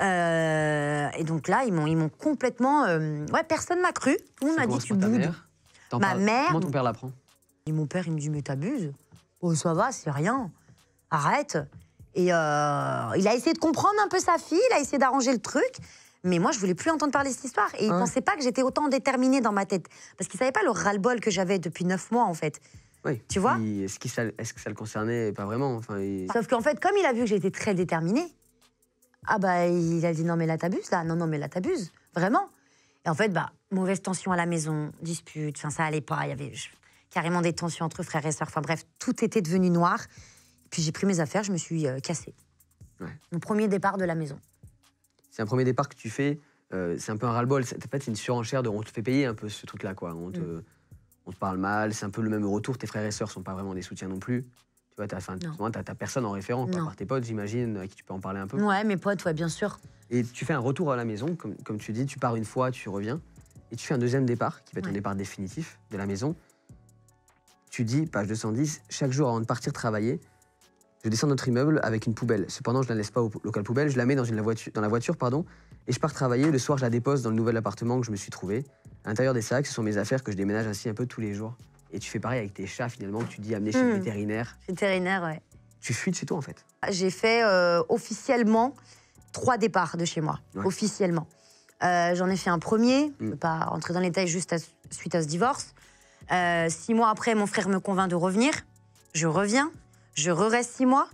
euh, Et donc là, ils m'ont, ils m'ont complètement. ouais, personne m'a cru. Tout le monde m'a dit tu boudes. Ma mère. Comment ton père l'apprend Et mon père, il me dit mais t'abuses. Oh, ça va, c'est rien arrête. Et euh, il a essayé de comprendre un peu sa fille, il a essayé d'arranger le truc. Mais moi, je voulais plus entendre parler de cette histoire. Et il ne pensait pas que j'étais autant déterminée dans ma tête. Parce qu'il savait pas le ras-le-bol que j'avais depuis neuf mois, en fait. Oui. Tu vois Est-ce que ça le concernait Pas vraiment. Enfin, bah, Sauf qu'en fait, comme il a vu que j'étais très déterminée, ah bah, il a dit non, mais là, t'abuses, là. Non, non, mais là, t'abuses. Vraiment. Et en fait, bah, mauvaise tension à la maison, dispute. Enfin, ça allait pas. Il y avait carrément des tensions entre frères et sœurs. Enfin, bref, tout était devenu noir. Puis j'ai pris mes affaires, je me suis euh, cassée. Mon premier départ de la maison. C'est un premier départ que tu fais, euh, c'est un peu un ras-le-bol. fait, c'est une surenchère de on te fait payer un peu ce truc-là, quoi. On te, mm. on parle mal, c'est un peu le même retour. Tes frères et sœurs sont pas vraiment des soutiens non plus. Tu vois, t'as as, personne en référent, pas par tes potes, j'imagine, à qui tu peux en parler un peu. Ouais, mes potes, ouais, bien sûr. Et tu fais un retour à la maison, comme, tu dis, tu pars une fois, tu reviens. Et tu fais un deuxième départ, qui va être un départ définitif de la maison. Tu dis, page 210, chaque jour avant de partir travailler, je descends notre immeuble avec une poubelle. Cependant, je ne la laisse pas au local poubelle, je la mets dans, une, la, voiture, dans la voiture pardon, et je pars travailler. Le soir, je la dépose dans le nouvel appartement que je me suis trouvé. À l'intérieur des sacs, ce sont mes affaires que je déménage ainsi un peu tous les jours. Et tu fais pareil avec tes chats finalement, que tu dis amener chez le hmm. vétérinaire. Vétérinaire, ouais. Tu fuis de chez toi en fait. Ah, j'ai fait euh, officiellement trois départs de chez moi. Officiellement. Euh, j'en ai fait un premier, hmm. pas rentrer dans les détails juste suite à ce divorce. Euh, six mois après, mon frère me convainc de revenir. Je reviens je re-reste six mois,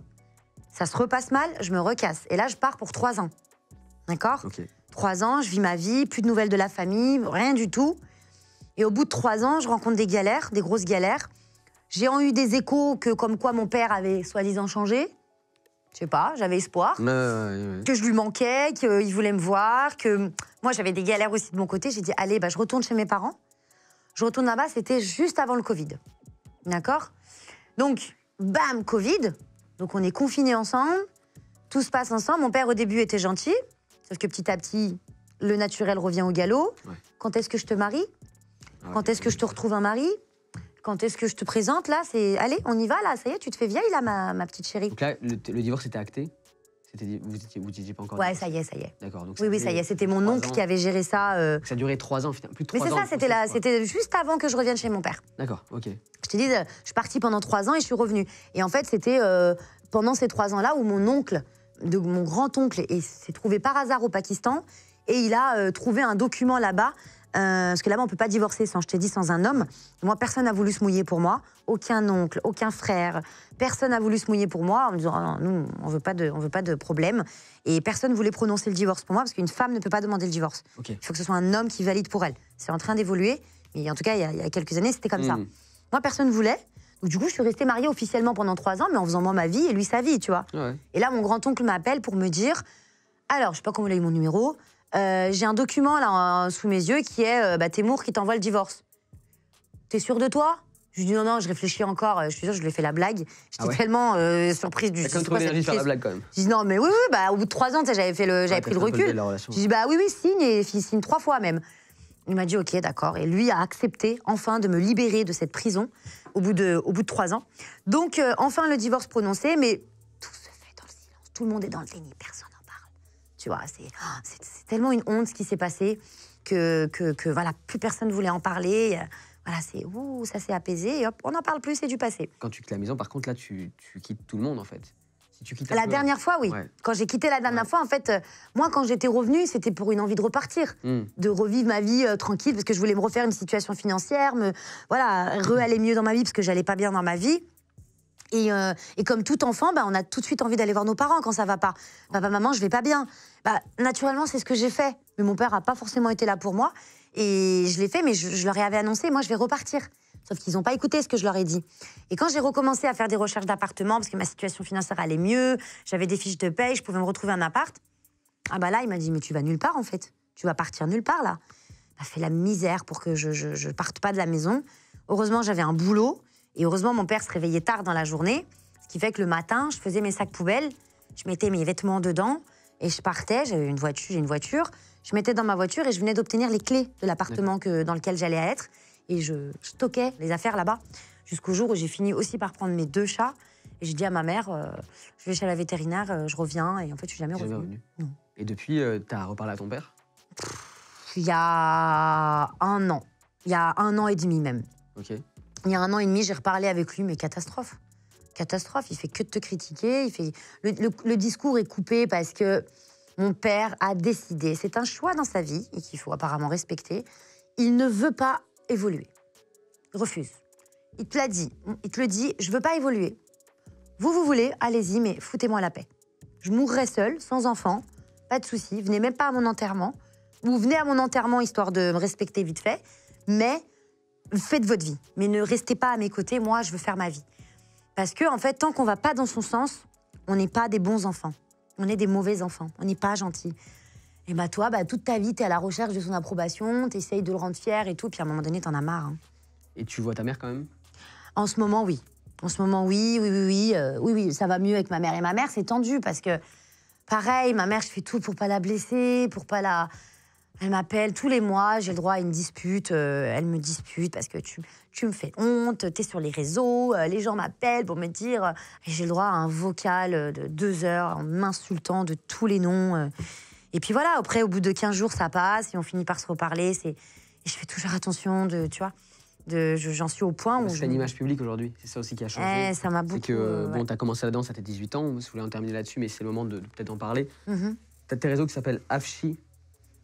ça se repasse mal, je me recasse. Et là, je pars pour trois ans. D'accord Trois ans, je vis ma vie, plus de nouvelles de la famille, rien du tout. Et au bout de trois ans, je rencontre des galères, des grosses galères. J'ai en eu des échos que, comme quoi, mon père avait soi-disant changé. Je sais pas, j'avais espoir. Que je lui manquais, qu'il voulait me voir, que moi j'avais des galères aussi de mon côté. J'ai dit, allez, bah, je retourne chez mes parents. Je retourne là-bas, c'était juste avant le Covid. D'accord Donc, bam, Covid. Donc on est confinés ensemble, tout se passe ensemble. Mon père au début était gentil, sauf que petit à petit, le naturel revient au galop. Quand est-ce que je te marie ah, Quand est-ce que je te retrouve un mari quand est-ce que je te présente là C'est allez, on y va là. Ça y est, tu te fais vieille là, ma, petite chérie. le, divorce était acté. C'était vous étiez vous pas encore. Ouais, ça y est, ça y est. oui, oui, ça y est. C'était mon oncle qui avait géré ça. Euh. Ça a duré trois ans, plus de trois ans. Mais c'est ça, c'était là, c'était juste avant que je revienne chez mon père. D'accord, ok. Euh, je suis partie pendant trois ans et je suis revenue. Et en fait, c'était euh, pendant ces trois ans-là où mon oncle, de, mon grand-oncle, s'est trouvé par hasard au Pakistan et il a euh, trouvé un document là-bas. parce que là-bas, on ne peut pas divorcer, sans, je t'ai dit, sans un homme. Moi, personne n'a voulu se mouiller pour moi. Aucun oncle, aucun frère. Personne n'a voulu se mouiller pour moi en me disant, ah, nous, on veut pas on veut pas de problème. Et personne ne voulait prononcer le divorce pour moi, parce qu'une femme ne peut pas demander le divorce. Il faut que ce soit un homme qui valide pour elle. C'est en train d'évoluer. Mais en tout cas, il y a, quelques années, c'était comme ça. Mmh. Moi, personne ne voulait. du coup, je suis restée mariée officiellement pendant trois ans, mais en faisant moi ma vie et lui sa vie, tu vois. Et là, mon grand-oncle m'appelle pour me dire Alors, je sais pas comment il a eu mon numéro, euh, j'ai un document là sous mes yeux qui est euh, bah, Témour qui t'envoie le divorce. T'es sûr de toi je lui dis non, non, je réfléchis encore. Euh, je suis sûre, je lui ai fait la blague. J'étais ah tellement surprise du. T'as quand même faire la blague quand même. Je dis non, mais oui, oui, bah, au bout de trois ans, j'avais fait le, j'avais pris le recul. Je dis bah oui, oui, signe et signe trois fois même. Il m'a dit OK, d'accord. Et lui a accepté enfin de me libérer de cette prison au bout de, au bout de trois ans. Donc euh, enfin le divorce prononcé, mais tout se fait dans le silence. Tout le monde est dans le déni, personne n'en parle. Tu vois, c'est ah, tellement une honte ce qui s'est passé que, que, que, voilà, plus personne voulait en parler. Euh, voilà, c'est ouh, ça s'est apaisé on n'en parle plus, c'est du passé. Quand tu quittes la maison, par contre, là, tu, tu quittes tout le monde en fait la dernière fois, oui. Quand j'ai quitté la dernière fois, en fait, euh, moi, quand j'étais revenue, c'était pour une envie de repartir, hmm. de revivre ma vie euh, tranquille, parce que je voulais me refaire une situation financière, me, voilà, re-aller mieux dans ma vie, parce que j'allais pas bien dans ma vie. Et, euh, comme tout enfant, bah, on a tout de suite envie d'aller voir nos parents quand ça va pas. Papa, maman, je vais pas bien. Bah, naturellement, c'est ce que j'ai fait. Mais mon père n'a pas forcément été là pour moi. Et je l'ai fait, mais je, je, leur ai annoncé, moi, je vais repartir. Sauf qu'ils n'ont pas écouté ce que je leur ai dit. Et quand j'ai recommencé à faire des recherches d'appartements, parce que ma situation financière allait mieux, j'avais des fiches de paie, je pouvais me retrouver un appart, ah bah là, il m'a dit, mais tu vas nulle part en fait. Tu vas partir nulle part là. Il m'a fait la misère pour que je, ne je parte pas de la maison. Heureusement, j'avais un boulot. Et heureusement, mon père se réveillait tard dans la journée. Ce qui fait que le matin, je faisais mes sacs poubelles, je mettais mes vêtements dedans et je partais. J'avais une voiture, j'ai une voiture. Je mettais dans ma voiture et je venais d'obtenir les clés de l'appartement dans lequel j'allais être et je stockais les affaires là-bas jusqu'au jour où j'ai fini aussi par prendre mes deux chats. Et j'ai dit à ma mère, euh, je vais chez la vétérinaire, euh, je reviens. Et en fait, je suis jamais revenue. Revenu. Non. Et depuis, euh, t'as tu as reparlé à ton père Il y a un an. Il y a un an et demi même. Ok. Il y a un an et demi, j'ai reparlé avec lui, mais catastrophe. Catastrophe, il fait que de te critiquer. Il fait... le discours est coupé parce que mon père a décidé, c'est un choix dans sa vie et qu'il faut apparemment respecter. Il ne veut pas évoluer. Il refuse. Il te l'a dit, il te le dit, je veux pas évoluer. Vous, vous voulez, allez-y, mais foutez-moi la paix. Je mourrai seule, sans enfant, pas de souci, venez même pas à mon enterrement. vous venez à mon enterrement histoire de me respecter vite fait, mais faites votre vie. Mais ne restez pas à mes côtés, moi, je veux faire ma vie. Parce que, en fait, tant qu'on va pas dans son sens, on n'est pas des bons enfants. On est des mauvais enfants. On n'est pas gentils. Et eh bah ben, toi, bah, toute ta vie, t'es à la recherche de son approbation, t'essayes de le rendre fier et tout, puis à un moment donné, t'en as marre. Hein. Et tu vois ta mère quand même En ce moment, oui. En ce moment, oui, oui, oui, euh, oui, oui, ça va mieux avec ma mère. Et ma mère, c'est tendu parce que, pareil, ma mère, je fais tout pour pas la blesser, pour pas la. Elle m'appelle tous les mois, j'ai le droit à une dispute. Euh, elle me dispute parce que tu, me fais honte, t'es sur les réseaux, euh, les gens m'appellent pour me dire. Et j'ai le droit à un vocal de deux heures en m'insultant de tous les noms. Et puis voilà, après, au bout de 15 jours, ça passe et on finit par se reparler. Et je fais toujours attention de, tu vois, de, j'en suis au point où. Je fais image publique aujourd'hui, c'est ça aussi qui a changé. Eh, ça m'a beaucoup. C'est que, euh, euh, bon, t'as commencé la danse à tes 18 ans, vous voulais en terminer là-dessus, mais c'est le moment de, peut-être en parler. Mm-hmm. T'as tes réseaux qui s'appellent Afshi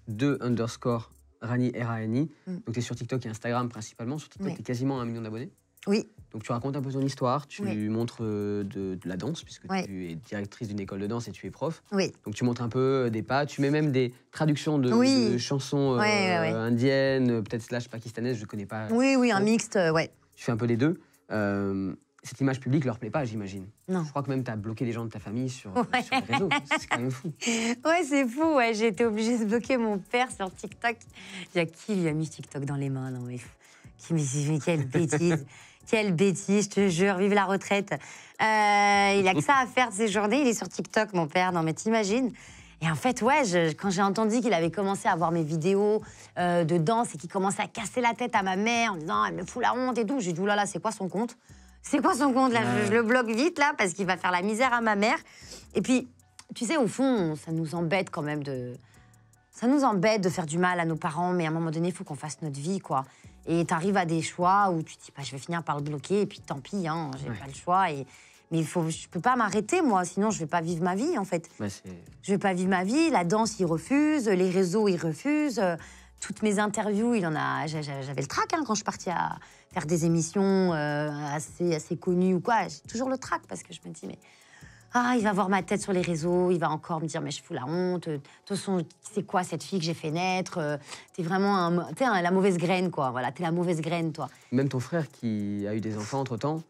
2 underscore Rani r mm. Donc t'es sur TikTok et Instagram principalement. Sur TikTok, t'es quasiment à un million d'abonnés. Oui. Donc tu racontes un peu ton histoire, tu lui montres euh, de, la danse, puisque tu es directrice d'une école de danse et tu es prof. Oui. Donc tu montres un peu euh, des pas, tu mets même des traductions de, chansons euh, indiennes, peut-être slash pakistanaises, je ne connais pas. Oui, oui, un mixte, ouais. Tu fais un peu les deux. cette image publique leur plaît pas, j'imagine. Non. Je crois que même tu as bloqué les gens de ta famille sur, ouais. les réseaux. C'est quand même fou. Ouais, c'est fou. Ouais. J'ai été obligée de bloquer mon père sur TikTok. Il y a qui lui a mis TikTok dans les mains Non, mais qui me dit, mais quelle bêtise quelle bêtise, je te jure, vive la retraite. Euh, il a que ça à faire de ses journées. Il est sur TikTok, mon père. Non, mais t'imagines et en fait, ouais, quand j'ai entendu qu'il avait commencé à voir mes vidéos euh, de danse et qu'il commençait à casser la tête à ma mère en disant elle me fout la honte et tout, j'ai dit oulala, c'est quoi son compte C'est quoi son compte là, je, le bloque vite là parce qu'il va faire la misère à ma mère. Et puis, tu sais, au fond, ça nous embête quand même de. Ça nous embête de faire du mal à nos parents, mais à un moment donné, il faut qu'on fasse notre vie, quoi. Et tu arrives à des choix où tu te dis, bah, je vais finir par le bloquer, et puis tant pis, hein, j'ai pas le choix. Et... Mais faut, je peux pas m'arrêter, moi, sinon je vais pas vivre ma vie, en fait. je vais pas vivre ma vie, la danse, il refuse les réseaux, ils refusent. Euh, toutes mes interviews, il en a. J'avais le trac hein, quand je partais à faire des émissions euh, assez, assez connues ou quoi. J'ai toujours le trac parce que je me dis, mais ah, il va voir ma tête sur les réseaux, il va encore me dire, mais je fous la honte. De toute façon, c'est quoi cette fille que j'ai fait naître euh, T'es vraiment un, la mauvaise graine, quoi. Voilà, t'es la mauvaise graine, toi. Même ton frère qui a eu des enfants entre temps,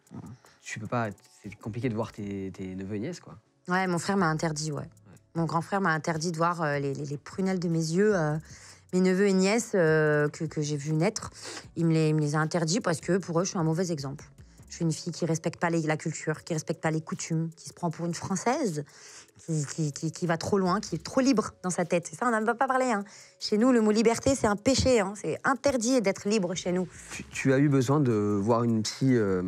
tu peux pas. C'est compliqué de voir tes, neveux et nièces, quoi. Ouais, mon frère m'a interdit, ouais. Mon grand frère m'a interdit de voir euh, les, prunelles de mes yeux. Euh, mes neveux et nièces que, j'ai vus naître, il me, les, il me les a interdits parce que pour eux, je suis un mauvais exemple. Je suis une fille qui respecte pas la culture, qui respecte pas les coutumes, qui se prend pour une française, qui, va trop loin, qui est trop libre dans sa tête. C'est ça, on n'en va pas parler. Hein. Chez nous, le mot liberté, c'est un péché. Hein. C'est interdit d'être libre chez nous. Tu, as eu besoin de voir une psy euh,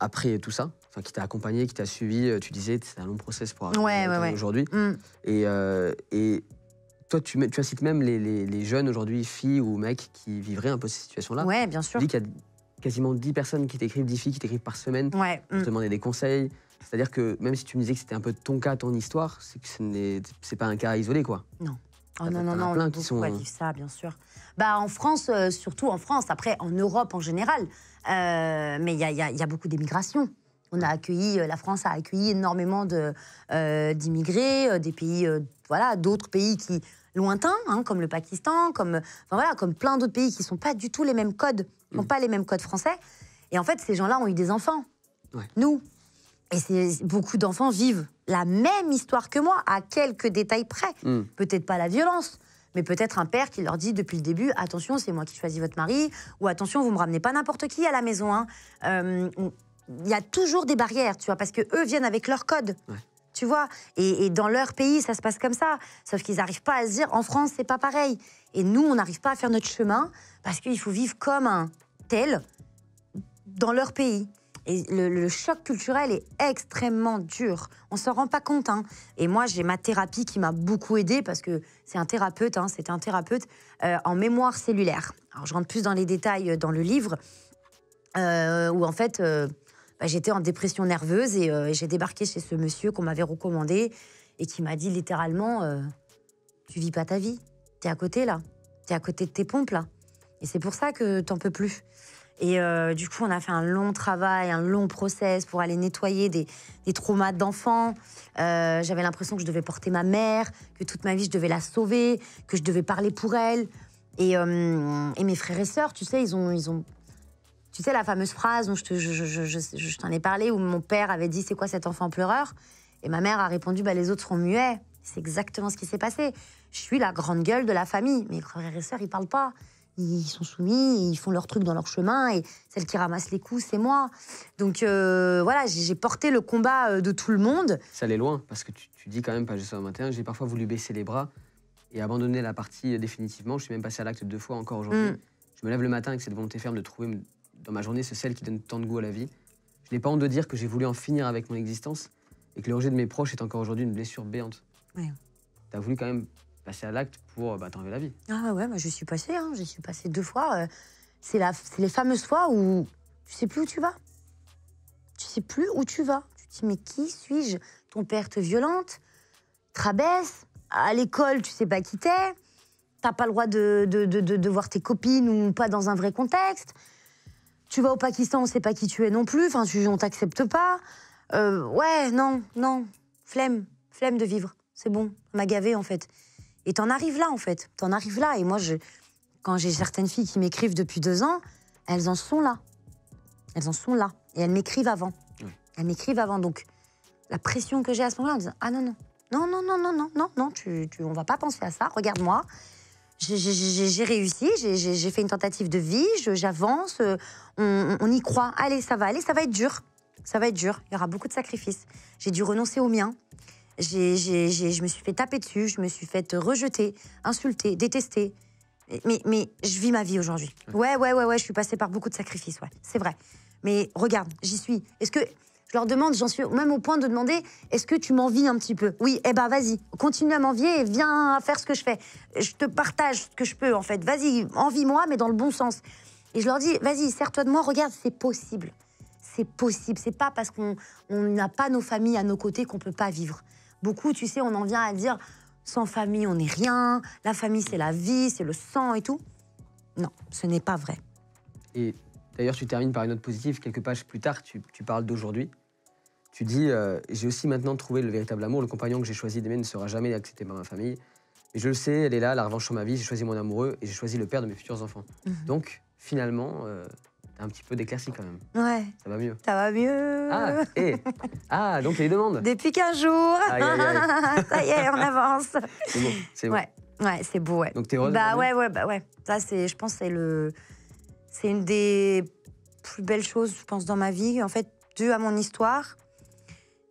après tout ça Enfin, qui t'a accompagné, qui t'a suivi, euh, tu disais, c'est un long process pour arriver aujourd'hui. Mm. Et, euh, et toi, tu, tu incites même les, jeunes aujourd'hui, filles ou mecs, qui vivraient un peu ces situations-là. Ouais, bien sûr quasiment 10 personnes qui t'écrivent, 10 filles qui t'écrivent par semaine mm. pour te demander des conseils. C'est-à-dire que même si tu me disais que c'était un peu ton cas, ton histoire, c'est que ce n'est pas un cas isolé, quoi. Non. Oh non, non, non, plein qui sont... ça, bien sûr. Bah, en France, euh, surtout en France, après en Europe en général, euh, mais il y a, y a, beaucoup d'émigration. On a accueilli, euh, la France a accueilli énormément d'immigrés, de, des pays, voilà, d'autres pays qui lointains, hein, comme le Pakistan, comme, voilà, comme plein d'autres pays qui sont pas du tout les mêmes codes n'ont mhm. pas les mêmes codes français. Et en fait, ces gens-là ont eu des enfants. Nous. Et beaucoup d'enfants vivent la même histoire que moi, à quelques détails près. Mhm. Peut-être pas la violence, mais peut-être un père qui leur dit depuis le début attention, c'est moi qui choisis votre mari, ou attention, vous me ramenez pas n'importe qui à la maison. Hein. Euh, il y a toujours des barrières, tu vois, parce que viennent avec leur code tu vois. Et, dans leur pays, ça se passe comme ça. Sauf qu'ils n'arrivent pas à se dire, en France, c'est pas pareil. Et nous, on n'arrive pas à faire notre chemin parce qu'il faut vivre comme un tel dans leur pays. Et le, choc culturel est extrêmement dur. On s'en rend pas compte. Hein. Et moi, j'ai ma thérapie qui m'a beaucoup aidée parce que c'est un thérapeute, hein, c'est un thérapeute euh, en mémoire cellulaire. Alors, je rentre plus dans les détails euh, dans le livre euh, où en fait. Bah, j'étais en dépression nerveuse euh, et, j'ai débarqué chez ce monsieur qu'on m'avait recommandé et qui m'a dit littéralement euh, Tu vis pas ta vie, t'es à côté là, t'es à côté de tes pompes là. Et c'est pour ça que t'en peux plus. Et euh, du coup, on a fait un long travail, un long process pour aller nettoyer des, des traumas d'enfants. J'avais l'impression que je devais porter ma mère, que toute ma vie, je devais la sauver, que je devais parler pour elle. Et, mes frères et sœurs, tu sais, ils ont tu sais, la fameuse phrase dont je, te, je, je, je t'en ai parlé, où mon père avait dit C'est quoi cet enfant pleureur Et ma mère a répondu bah, Les autres sont muets. C'est exactement ce qui s'est passé. Je suis la grande gueule de la famille. Mes frères et sœurs, ils parlent pas. Ils sont soumis, ils font leur truc dans leur chemin, et celle qui ramasse les coups, c'est moi. Donc euh, voilà, j'ai porté le combat euh, de tout le monde. Ça allait loin, parce que tu, dis quand même, pas juste j'ai parfois voulu baisser les bras et abandonner la partie euh, définitivement. Je suis même passé à l'acte deux fois encore aujourd'hui. Mm. Je me lève le matin avec cette volonté ferme de trouver dans ma journée, c'est celle qui donne tant de goût à la vie. Je n'ai pas honte de dire que j'ai voulu en finir avec mon existence et que le rejet de mes proches est encore aujourd'hui une blessure béante. Ouais. T'as voulu quand même passer à l'acte pour bah, t'enlever la vie. Ah ouais, bah, je suis passée, hein, j'y suis passée deux fois. Euh, la, c'est les fameuses fois où tu sais plus où tu vas. Tu sais plus où tu vas. Tu te dis, mais qui suis-je Ton père te violente, te à l'école, tu sais pas qui t'es, t'as pas le droit de, de voir tes copines ou pas dans un vrai contexte tu vas au Pakistan, on sait pas qui tu es non plus, enfin, ne on t'accepte pas. Euh, ouais, non, non, flemme, flemme de vivre. C'est bon, m'a gavé en fait. Et t'en arrives là en fait, t'en arrives là. Et moi, je, quand j'ai certaines filles qui m'écrivent depuis deux ans, elles en sont là. Elles en sont là. Et elles m'écrivent avant. Elles m'écrivent avant. Donc, la pression que j'ai à ce moment-là en disant Ah non, non, non, non, non, non, non, non, tu, tu, on va pas penser à ça, regarde-moi j'ai réussi, j'ai fait une tentative de vie, j'avance, euh, on, y croit. Allez, ça va allez, ça va être dur. Ça va être dur, il y aura beaucoup de sacrifices. J'ai dû renoncer au mien. je me suis fait taper dessus, je me suis fait rejeter, insulter, détester. Mais, mais je vis ma vie aujourd'hui. Ouais, ouais, ouais, ouais, je suis passée par beaucoup de sacrifices, ouais, c'est vrai. Mais regarde, j'y suis. Est-ce que je leur demande, j'en suis même au point de demander est-ce que tu m'envies un petit peu Oui, eh ben vas-y, continue à m'envier et viens à faire ce que je fais. Je te partage ce que je peux en fait. Vas-y, envie-moi, mais dans le bon sens. Et je leur dis vas-y, serre toi de moi, regarde, c'est possible. C'est possible. C'est pas parce qu'on n'a pas nos familles à nos côtés qu'on peut pas vivre. Beaucoup, tu sais, on en vient à dire sans famille, on n'est rien. La famille, c'est la vie, c'est le sang et tout. Non, ce n'est pas vrai. Et D'ailleurs, tu termines par une note positive. Quelques pages plus tard, tu, parles d'aujourd'hui. Tu dis euh, J'ai aussi maintenant trouvé le véritable amour. Le compagnon que j'ai choisi d'aimer ne sera jamais accepté par ma famille. Mais je le sais, elle est là, la revanche sur ma vie. J'ai choisi mon amoureux et j'ai choisi le père de mes futurs enfants. Mhm. Donc, finalement, euh, t'as un petit peu d'éclaircie quand même. Ouais. Ça va mieux. Ça va mieux. Ah, et... ah donc les demandes. Depuis 15 jours. Ça y est, on avance. C'est bon. C'est bon. Ouais, ouais c'est beau, ouais. Donc, t'es heureuse Bah, ouais, ouais, bah, ouais. Ça, je pense, c'est le. C'est une des plus belles choses, je pense, dans ma vie. En fait, dû à mon histoire,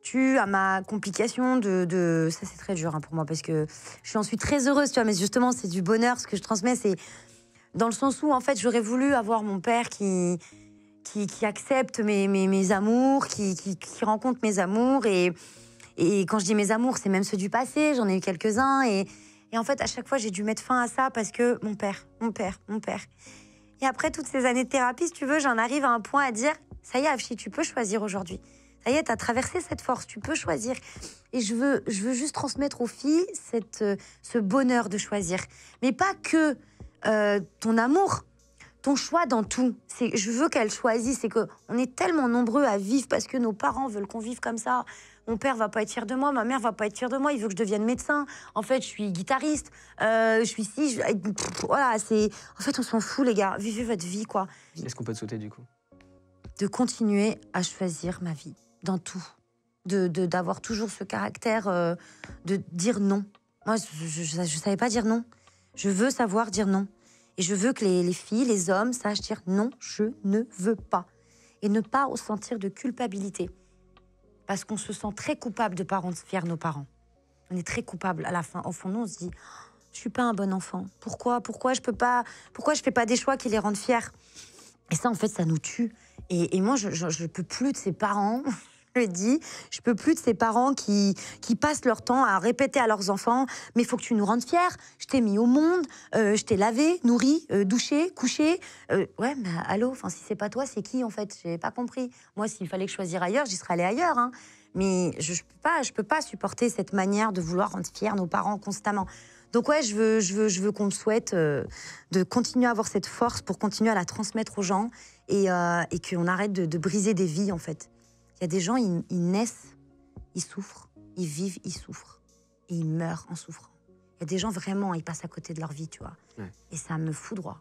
dû à ma complication de. Ça, c'est très dur hein, pour moi parce que je suis ensuite très heureuse, tu vois. Mais justement, c'est du bonheur. Ce que je transmets, c'est dans le sens où, en fait, j'aurais voulu avoir mon père qui. Qui, accepte mes, mes, mes amours, qui, qui, rencontre mes amours. Et, et quand je dis mes amours, c'est même ceux du passé, j'en ai eu quelques-uns. Et, et en fait, à chaque fois, j'ai dû mettre fin à ça parce que mon père, mon père, mon père. Et après toutes ces années de thérapie, si tu veux, j'en arrive à un point à dire, ça y est, si tu peux choisir aujourd'hui. Ça y est, tu as traversé cette force, tu peux choisir. Et je veux, je veux juste transmettre aux filles cette, euh, ce bonheur de choisir. Mais pas que euh, ton amour, ton choix dans tout. C'est, je veux qu'elles choisissent. C'est qu'on est tellement nombreux à vivre parce que nos parents veulent qu'on vive comme ça mon père va pas être fier de moi, ma mère va pas être fière de moi. Il veut que je devienne médecin. En fait, je suis guitariste. Euh, je suis si. Voilà, c'est. En fait, on s'en fout, les gars. Vivez votre vie, quoi. Est-ce qu'on peut te sauter du coup De continuer à choisir ma vie dans tout. De d'avoir toujours ce caractère euh, de dire non. Moi, je, ne savais pas dire non. Je veux savoir dire non. Et je veux que les, les, filles, les hommes sachent dire non, je ne veux pas. Et ne pas ressentir de culpabilité parce qu'on se sent très coupable de pas rendre fiers nos parents. On est très coupable à la fin. Au fond, nous, on se dit, je suis pas un bon enfant. Pourquoi Pourquoi je peux pas Pourquoi je fais pas des choix qui les rendent fiers Et ça, en fait, ça nous tue. Et, moi, je, ne peux plus de ces parents dit je peux plus de ces parents qui, qui passent leur temps à répéter à leurs enfants mais faut que tu nous rendes fiers je t'ai mis au monde euh, je t'ai lavé nourri euh, douché couché euh, ouais mais allô enfin si c'est pas toi c'est qui en fait j'ai pas compris moi s'il fallait que choisir ailleurs j'y serais allée ailleurs hein. mais je, je, peux pas je peux pas supporter cette manière de vouloir rendre fiers nos parents constamment donc ouais, je veux, je veux, je veux qu'on me souhaite de continuer à avoir cette force pour continuer à la transmettre aux gens et, et qu'on arrête de briser des vies en fait. Il y a des gens, ils, naissent, ils souffrent, ils vivent, ils souffrent. Et ils meurent en souffrant. Il y a des gens vraiment, ils passent à côté de leur vie, tu vois. Et ça me fout droit.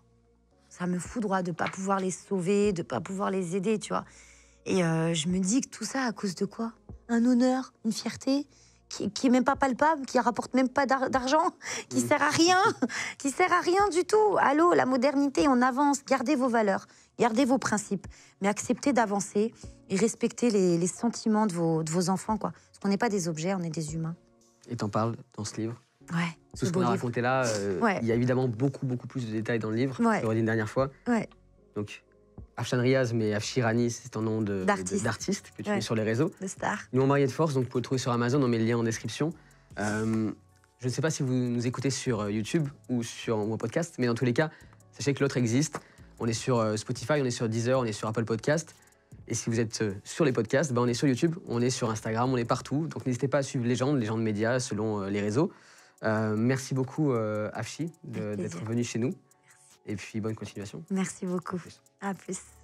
Ça me fout droit de pas pouvoir les sauver, de ne pas pouvoir les aider, tu vois. Et euh, je me dis que tout ça à cause de quoi Un honneur, une fierté qui, qui est même pas palpable, qui rapporte même pas d'argent, qui mm. sert à rien, qui sert à rien du tout. Allô, la modernité, on avance, gardez vos valeurs. Gardez vos principes, mais acceptez d'avancer et respectez les, sentiments de vos, enfants. Quoi. Parce qu'on n'est pas des objets, on est des humains. Et t'en parles dans ce livre Ouais. Tout ce qu'on a raconté là, euh, il y a évidemment beaucoup, beaucoup plus de détails dans le livre. Ouais. Je l'aurais dit une dernière fois. Ouais. Donc, Afshan Riaz, mais Afshirani, c'est un nom d'artiste que tu mets sur les réseaux. De star. Nous, on marié de force, donc vous pouvez le trouver sur Amazon, on met le lien en description. Euh, je ne sais pas si vous nous écoutez sur euh, YouTube ou sur mon podcast, mais dans tous les cas, sachez que l'autre existe. On est sur euh, Spotify, on est sur Deezer, on est sur Apple Podcast. Et si vous êtes euh, sur les podcasts, ben, on est sur YouTube, on est sur Instagram, on est partout. Donc n'hésitez pas à suivre les les gens, gens de médias, selon euh, les réseaux. merci beaucoup, euh, d'être venu chez nous. Et puis bonne continuation. Merci beaucoup. À plus.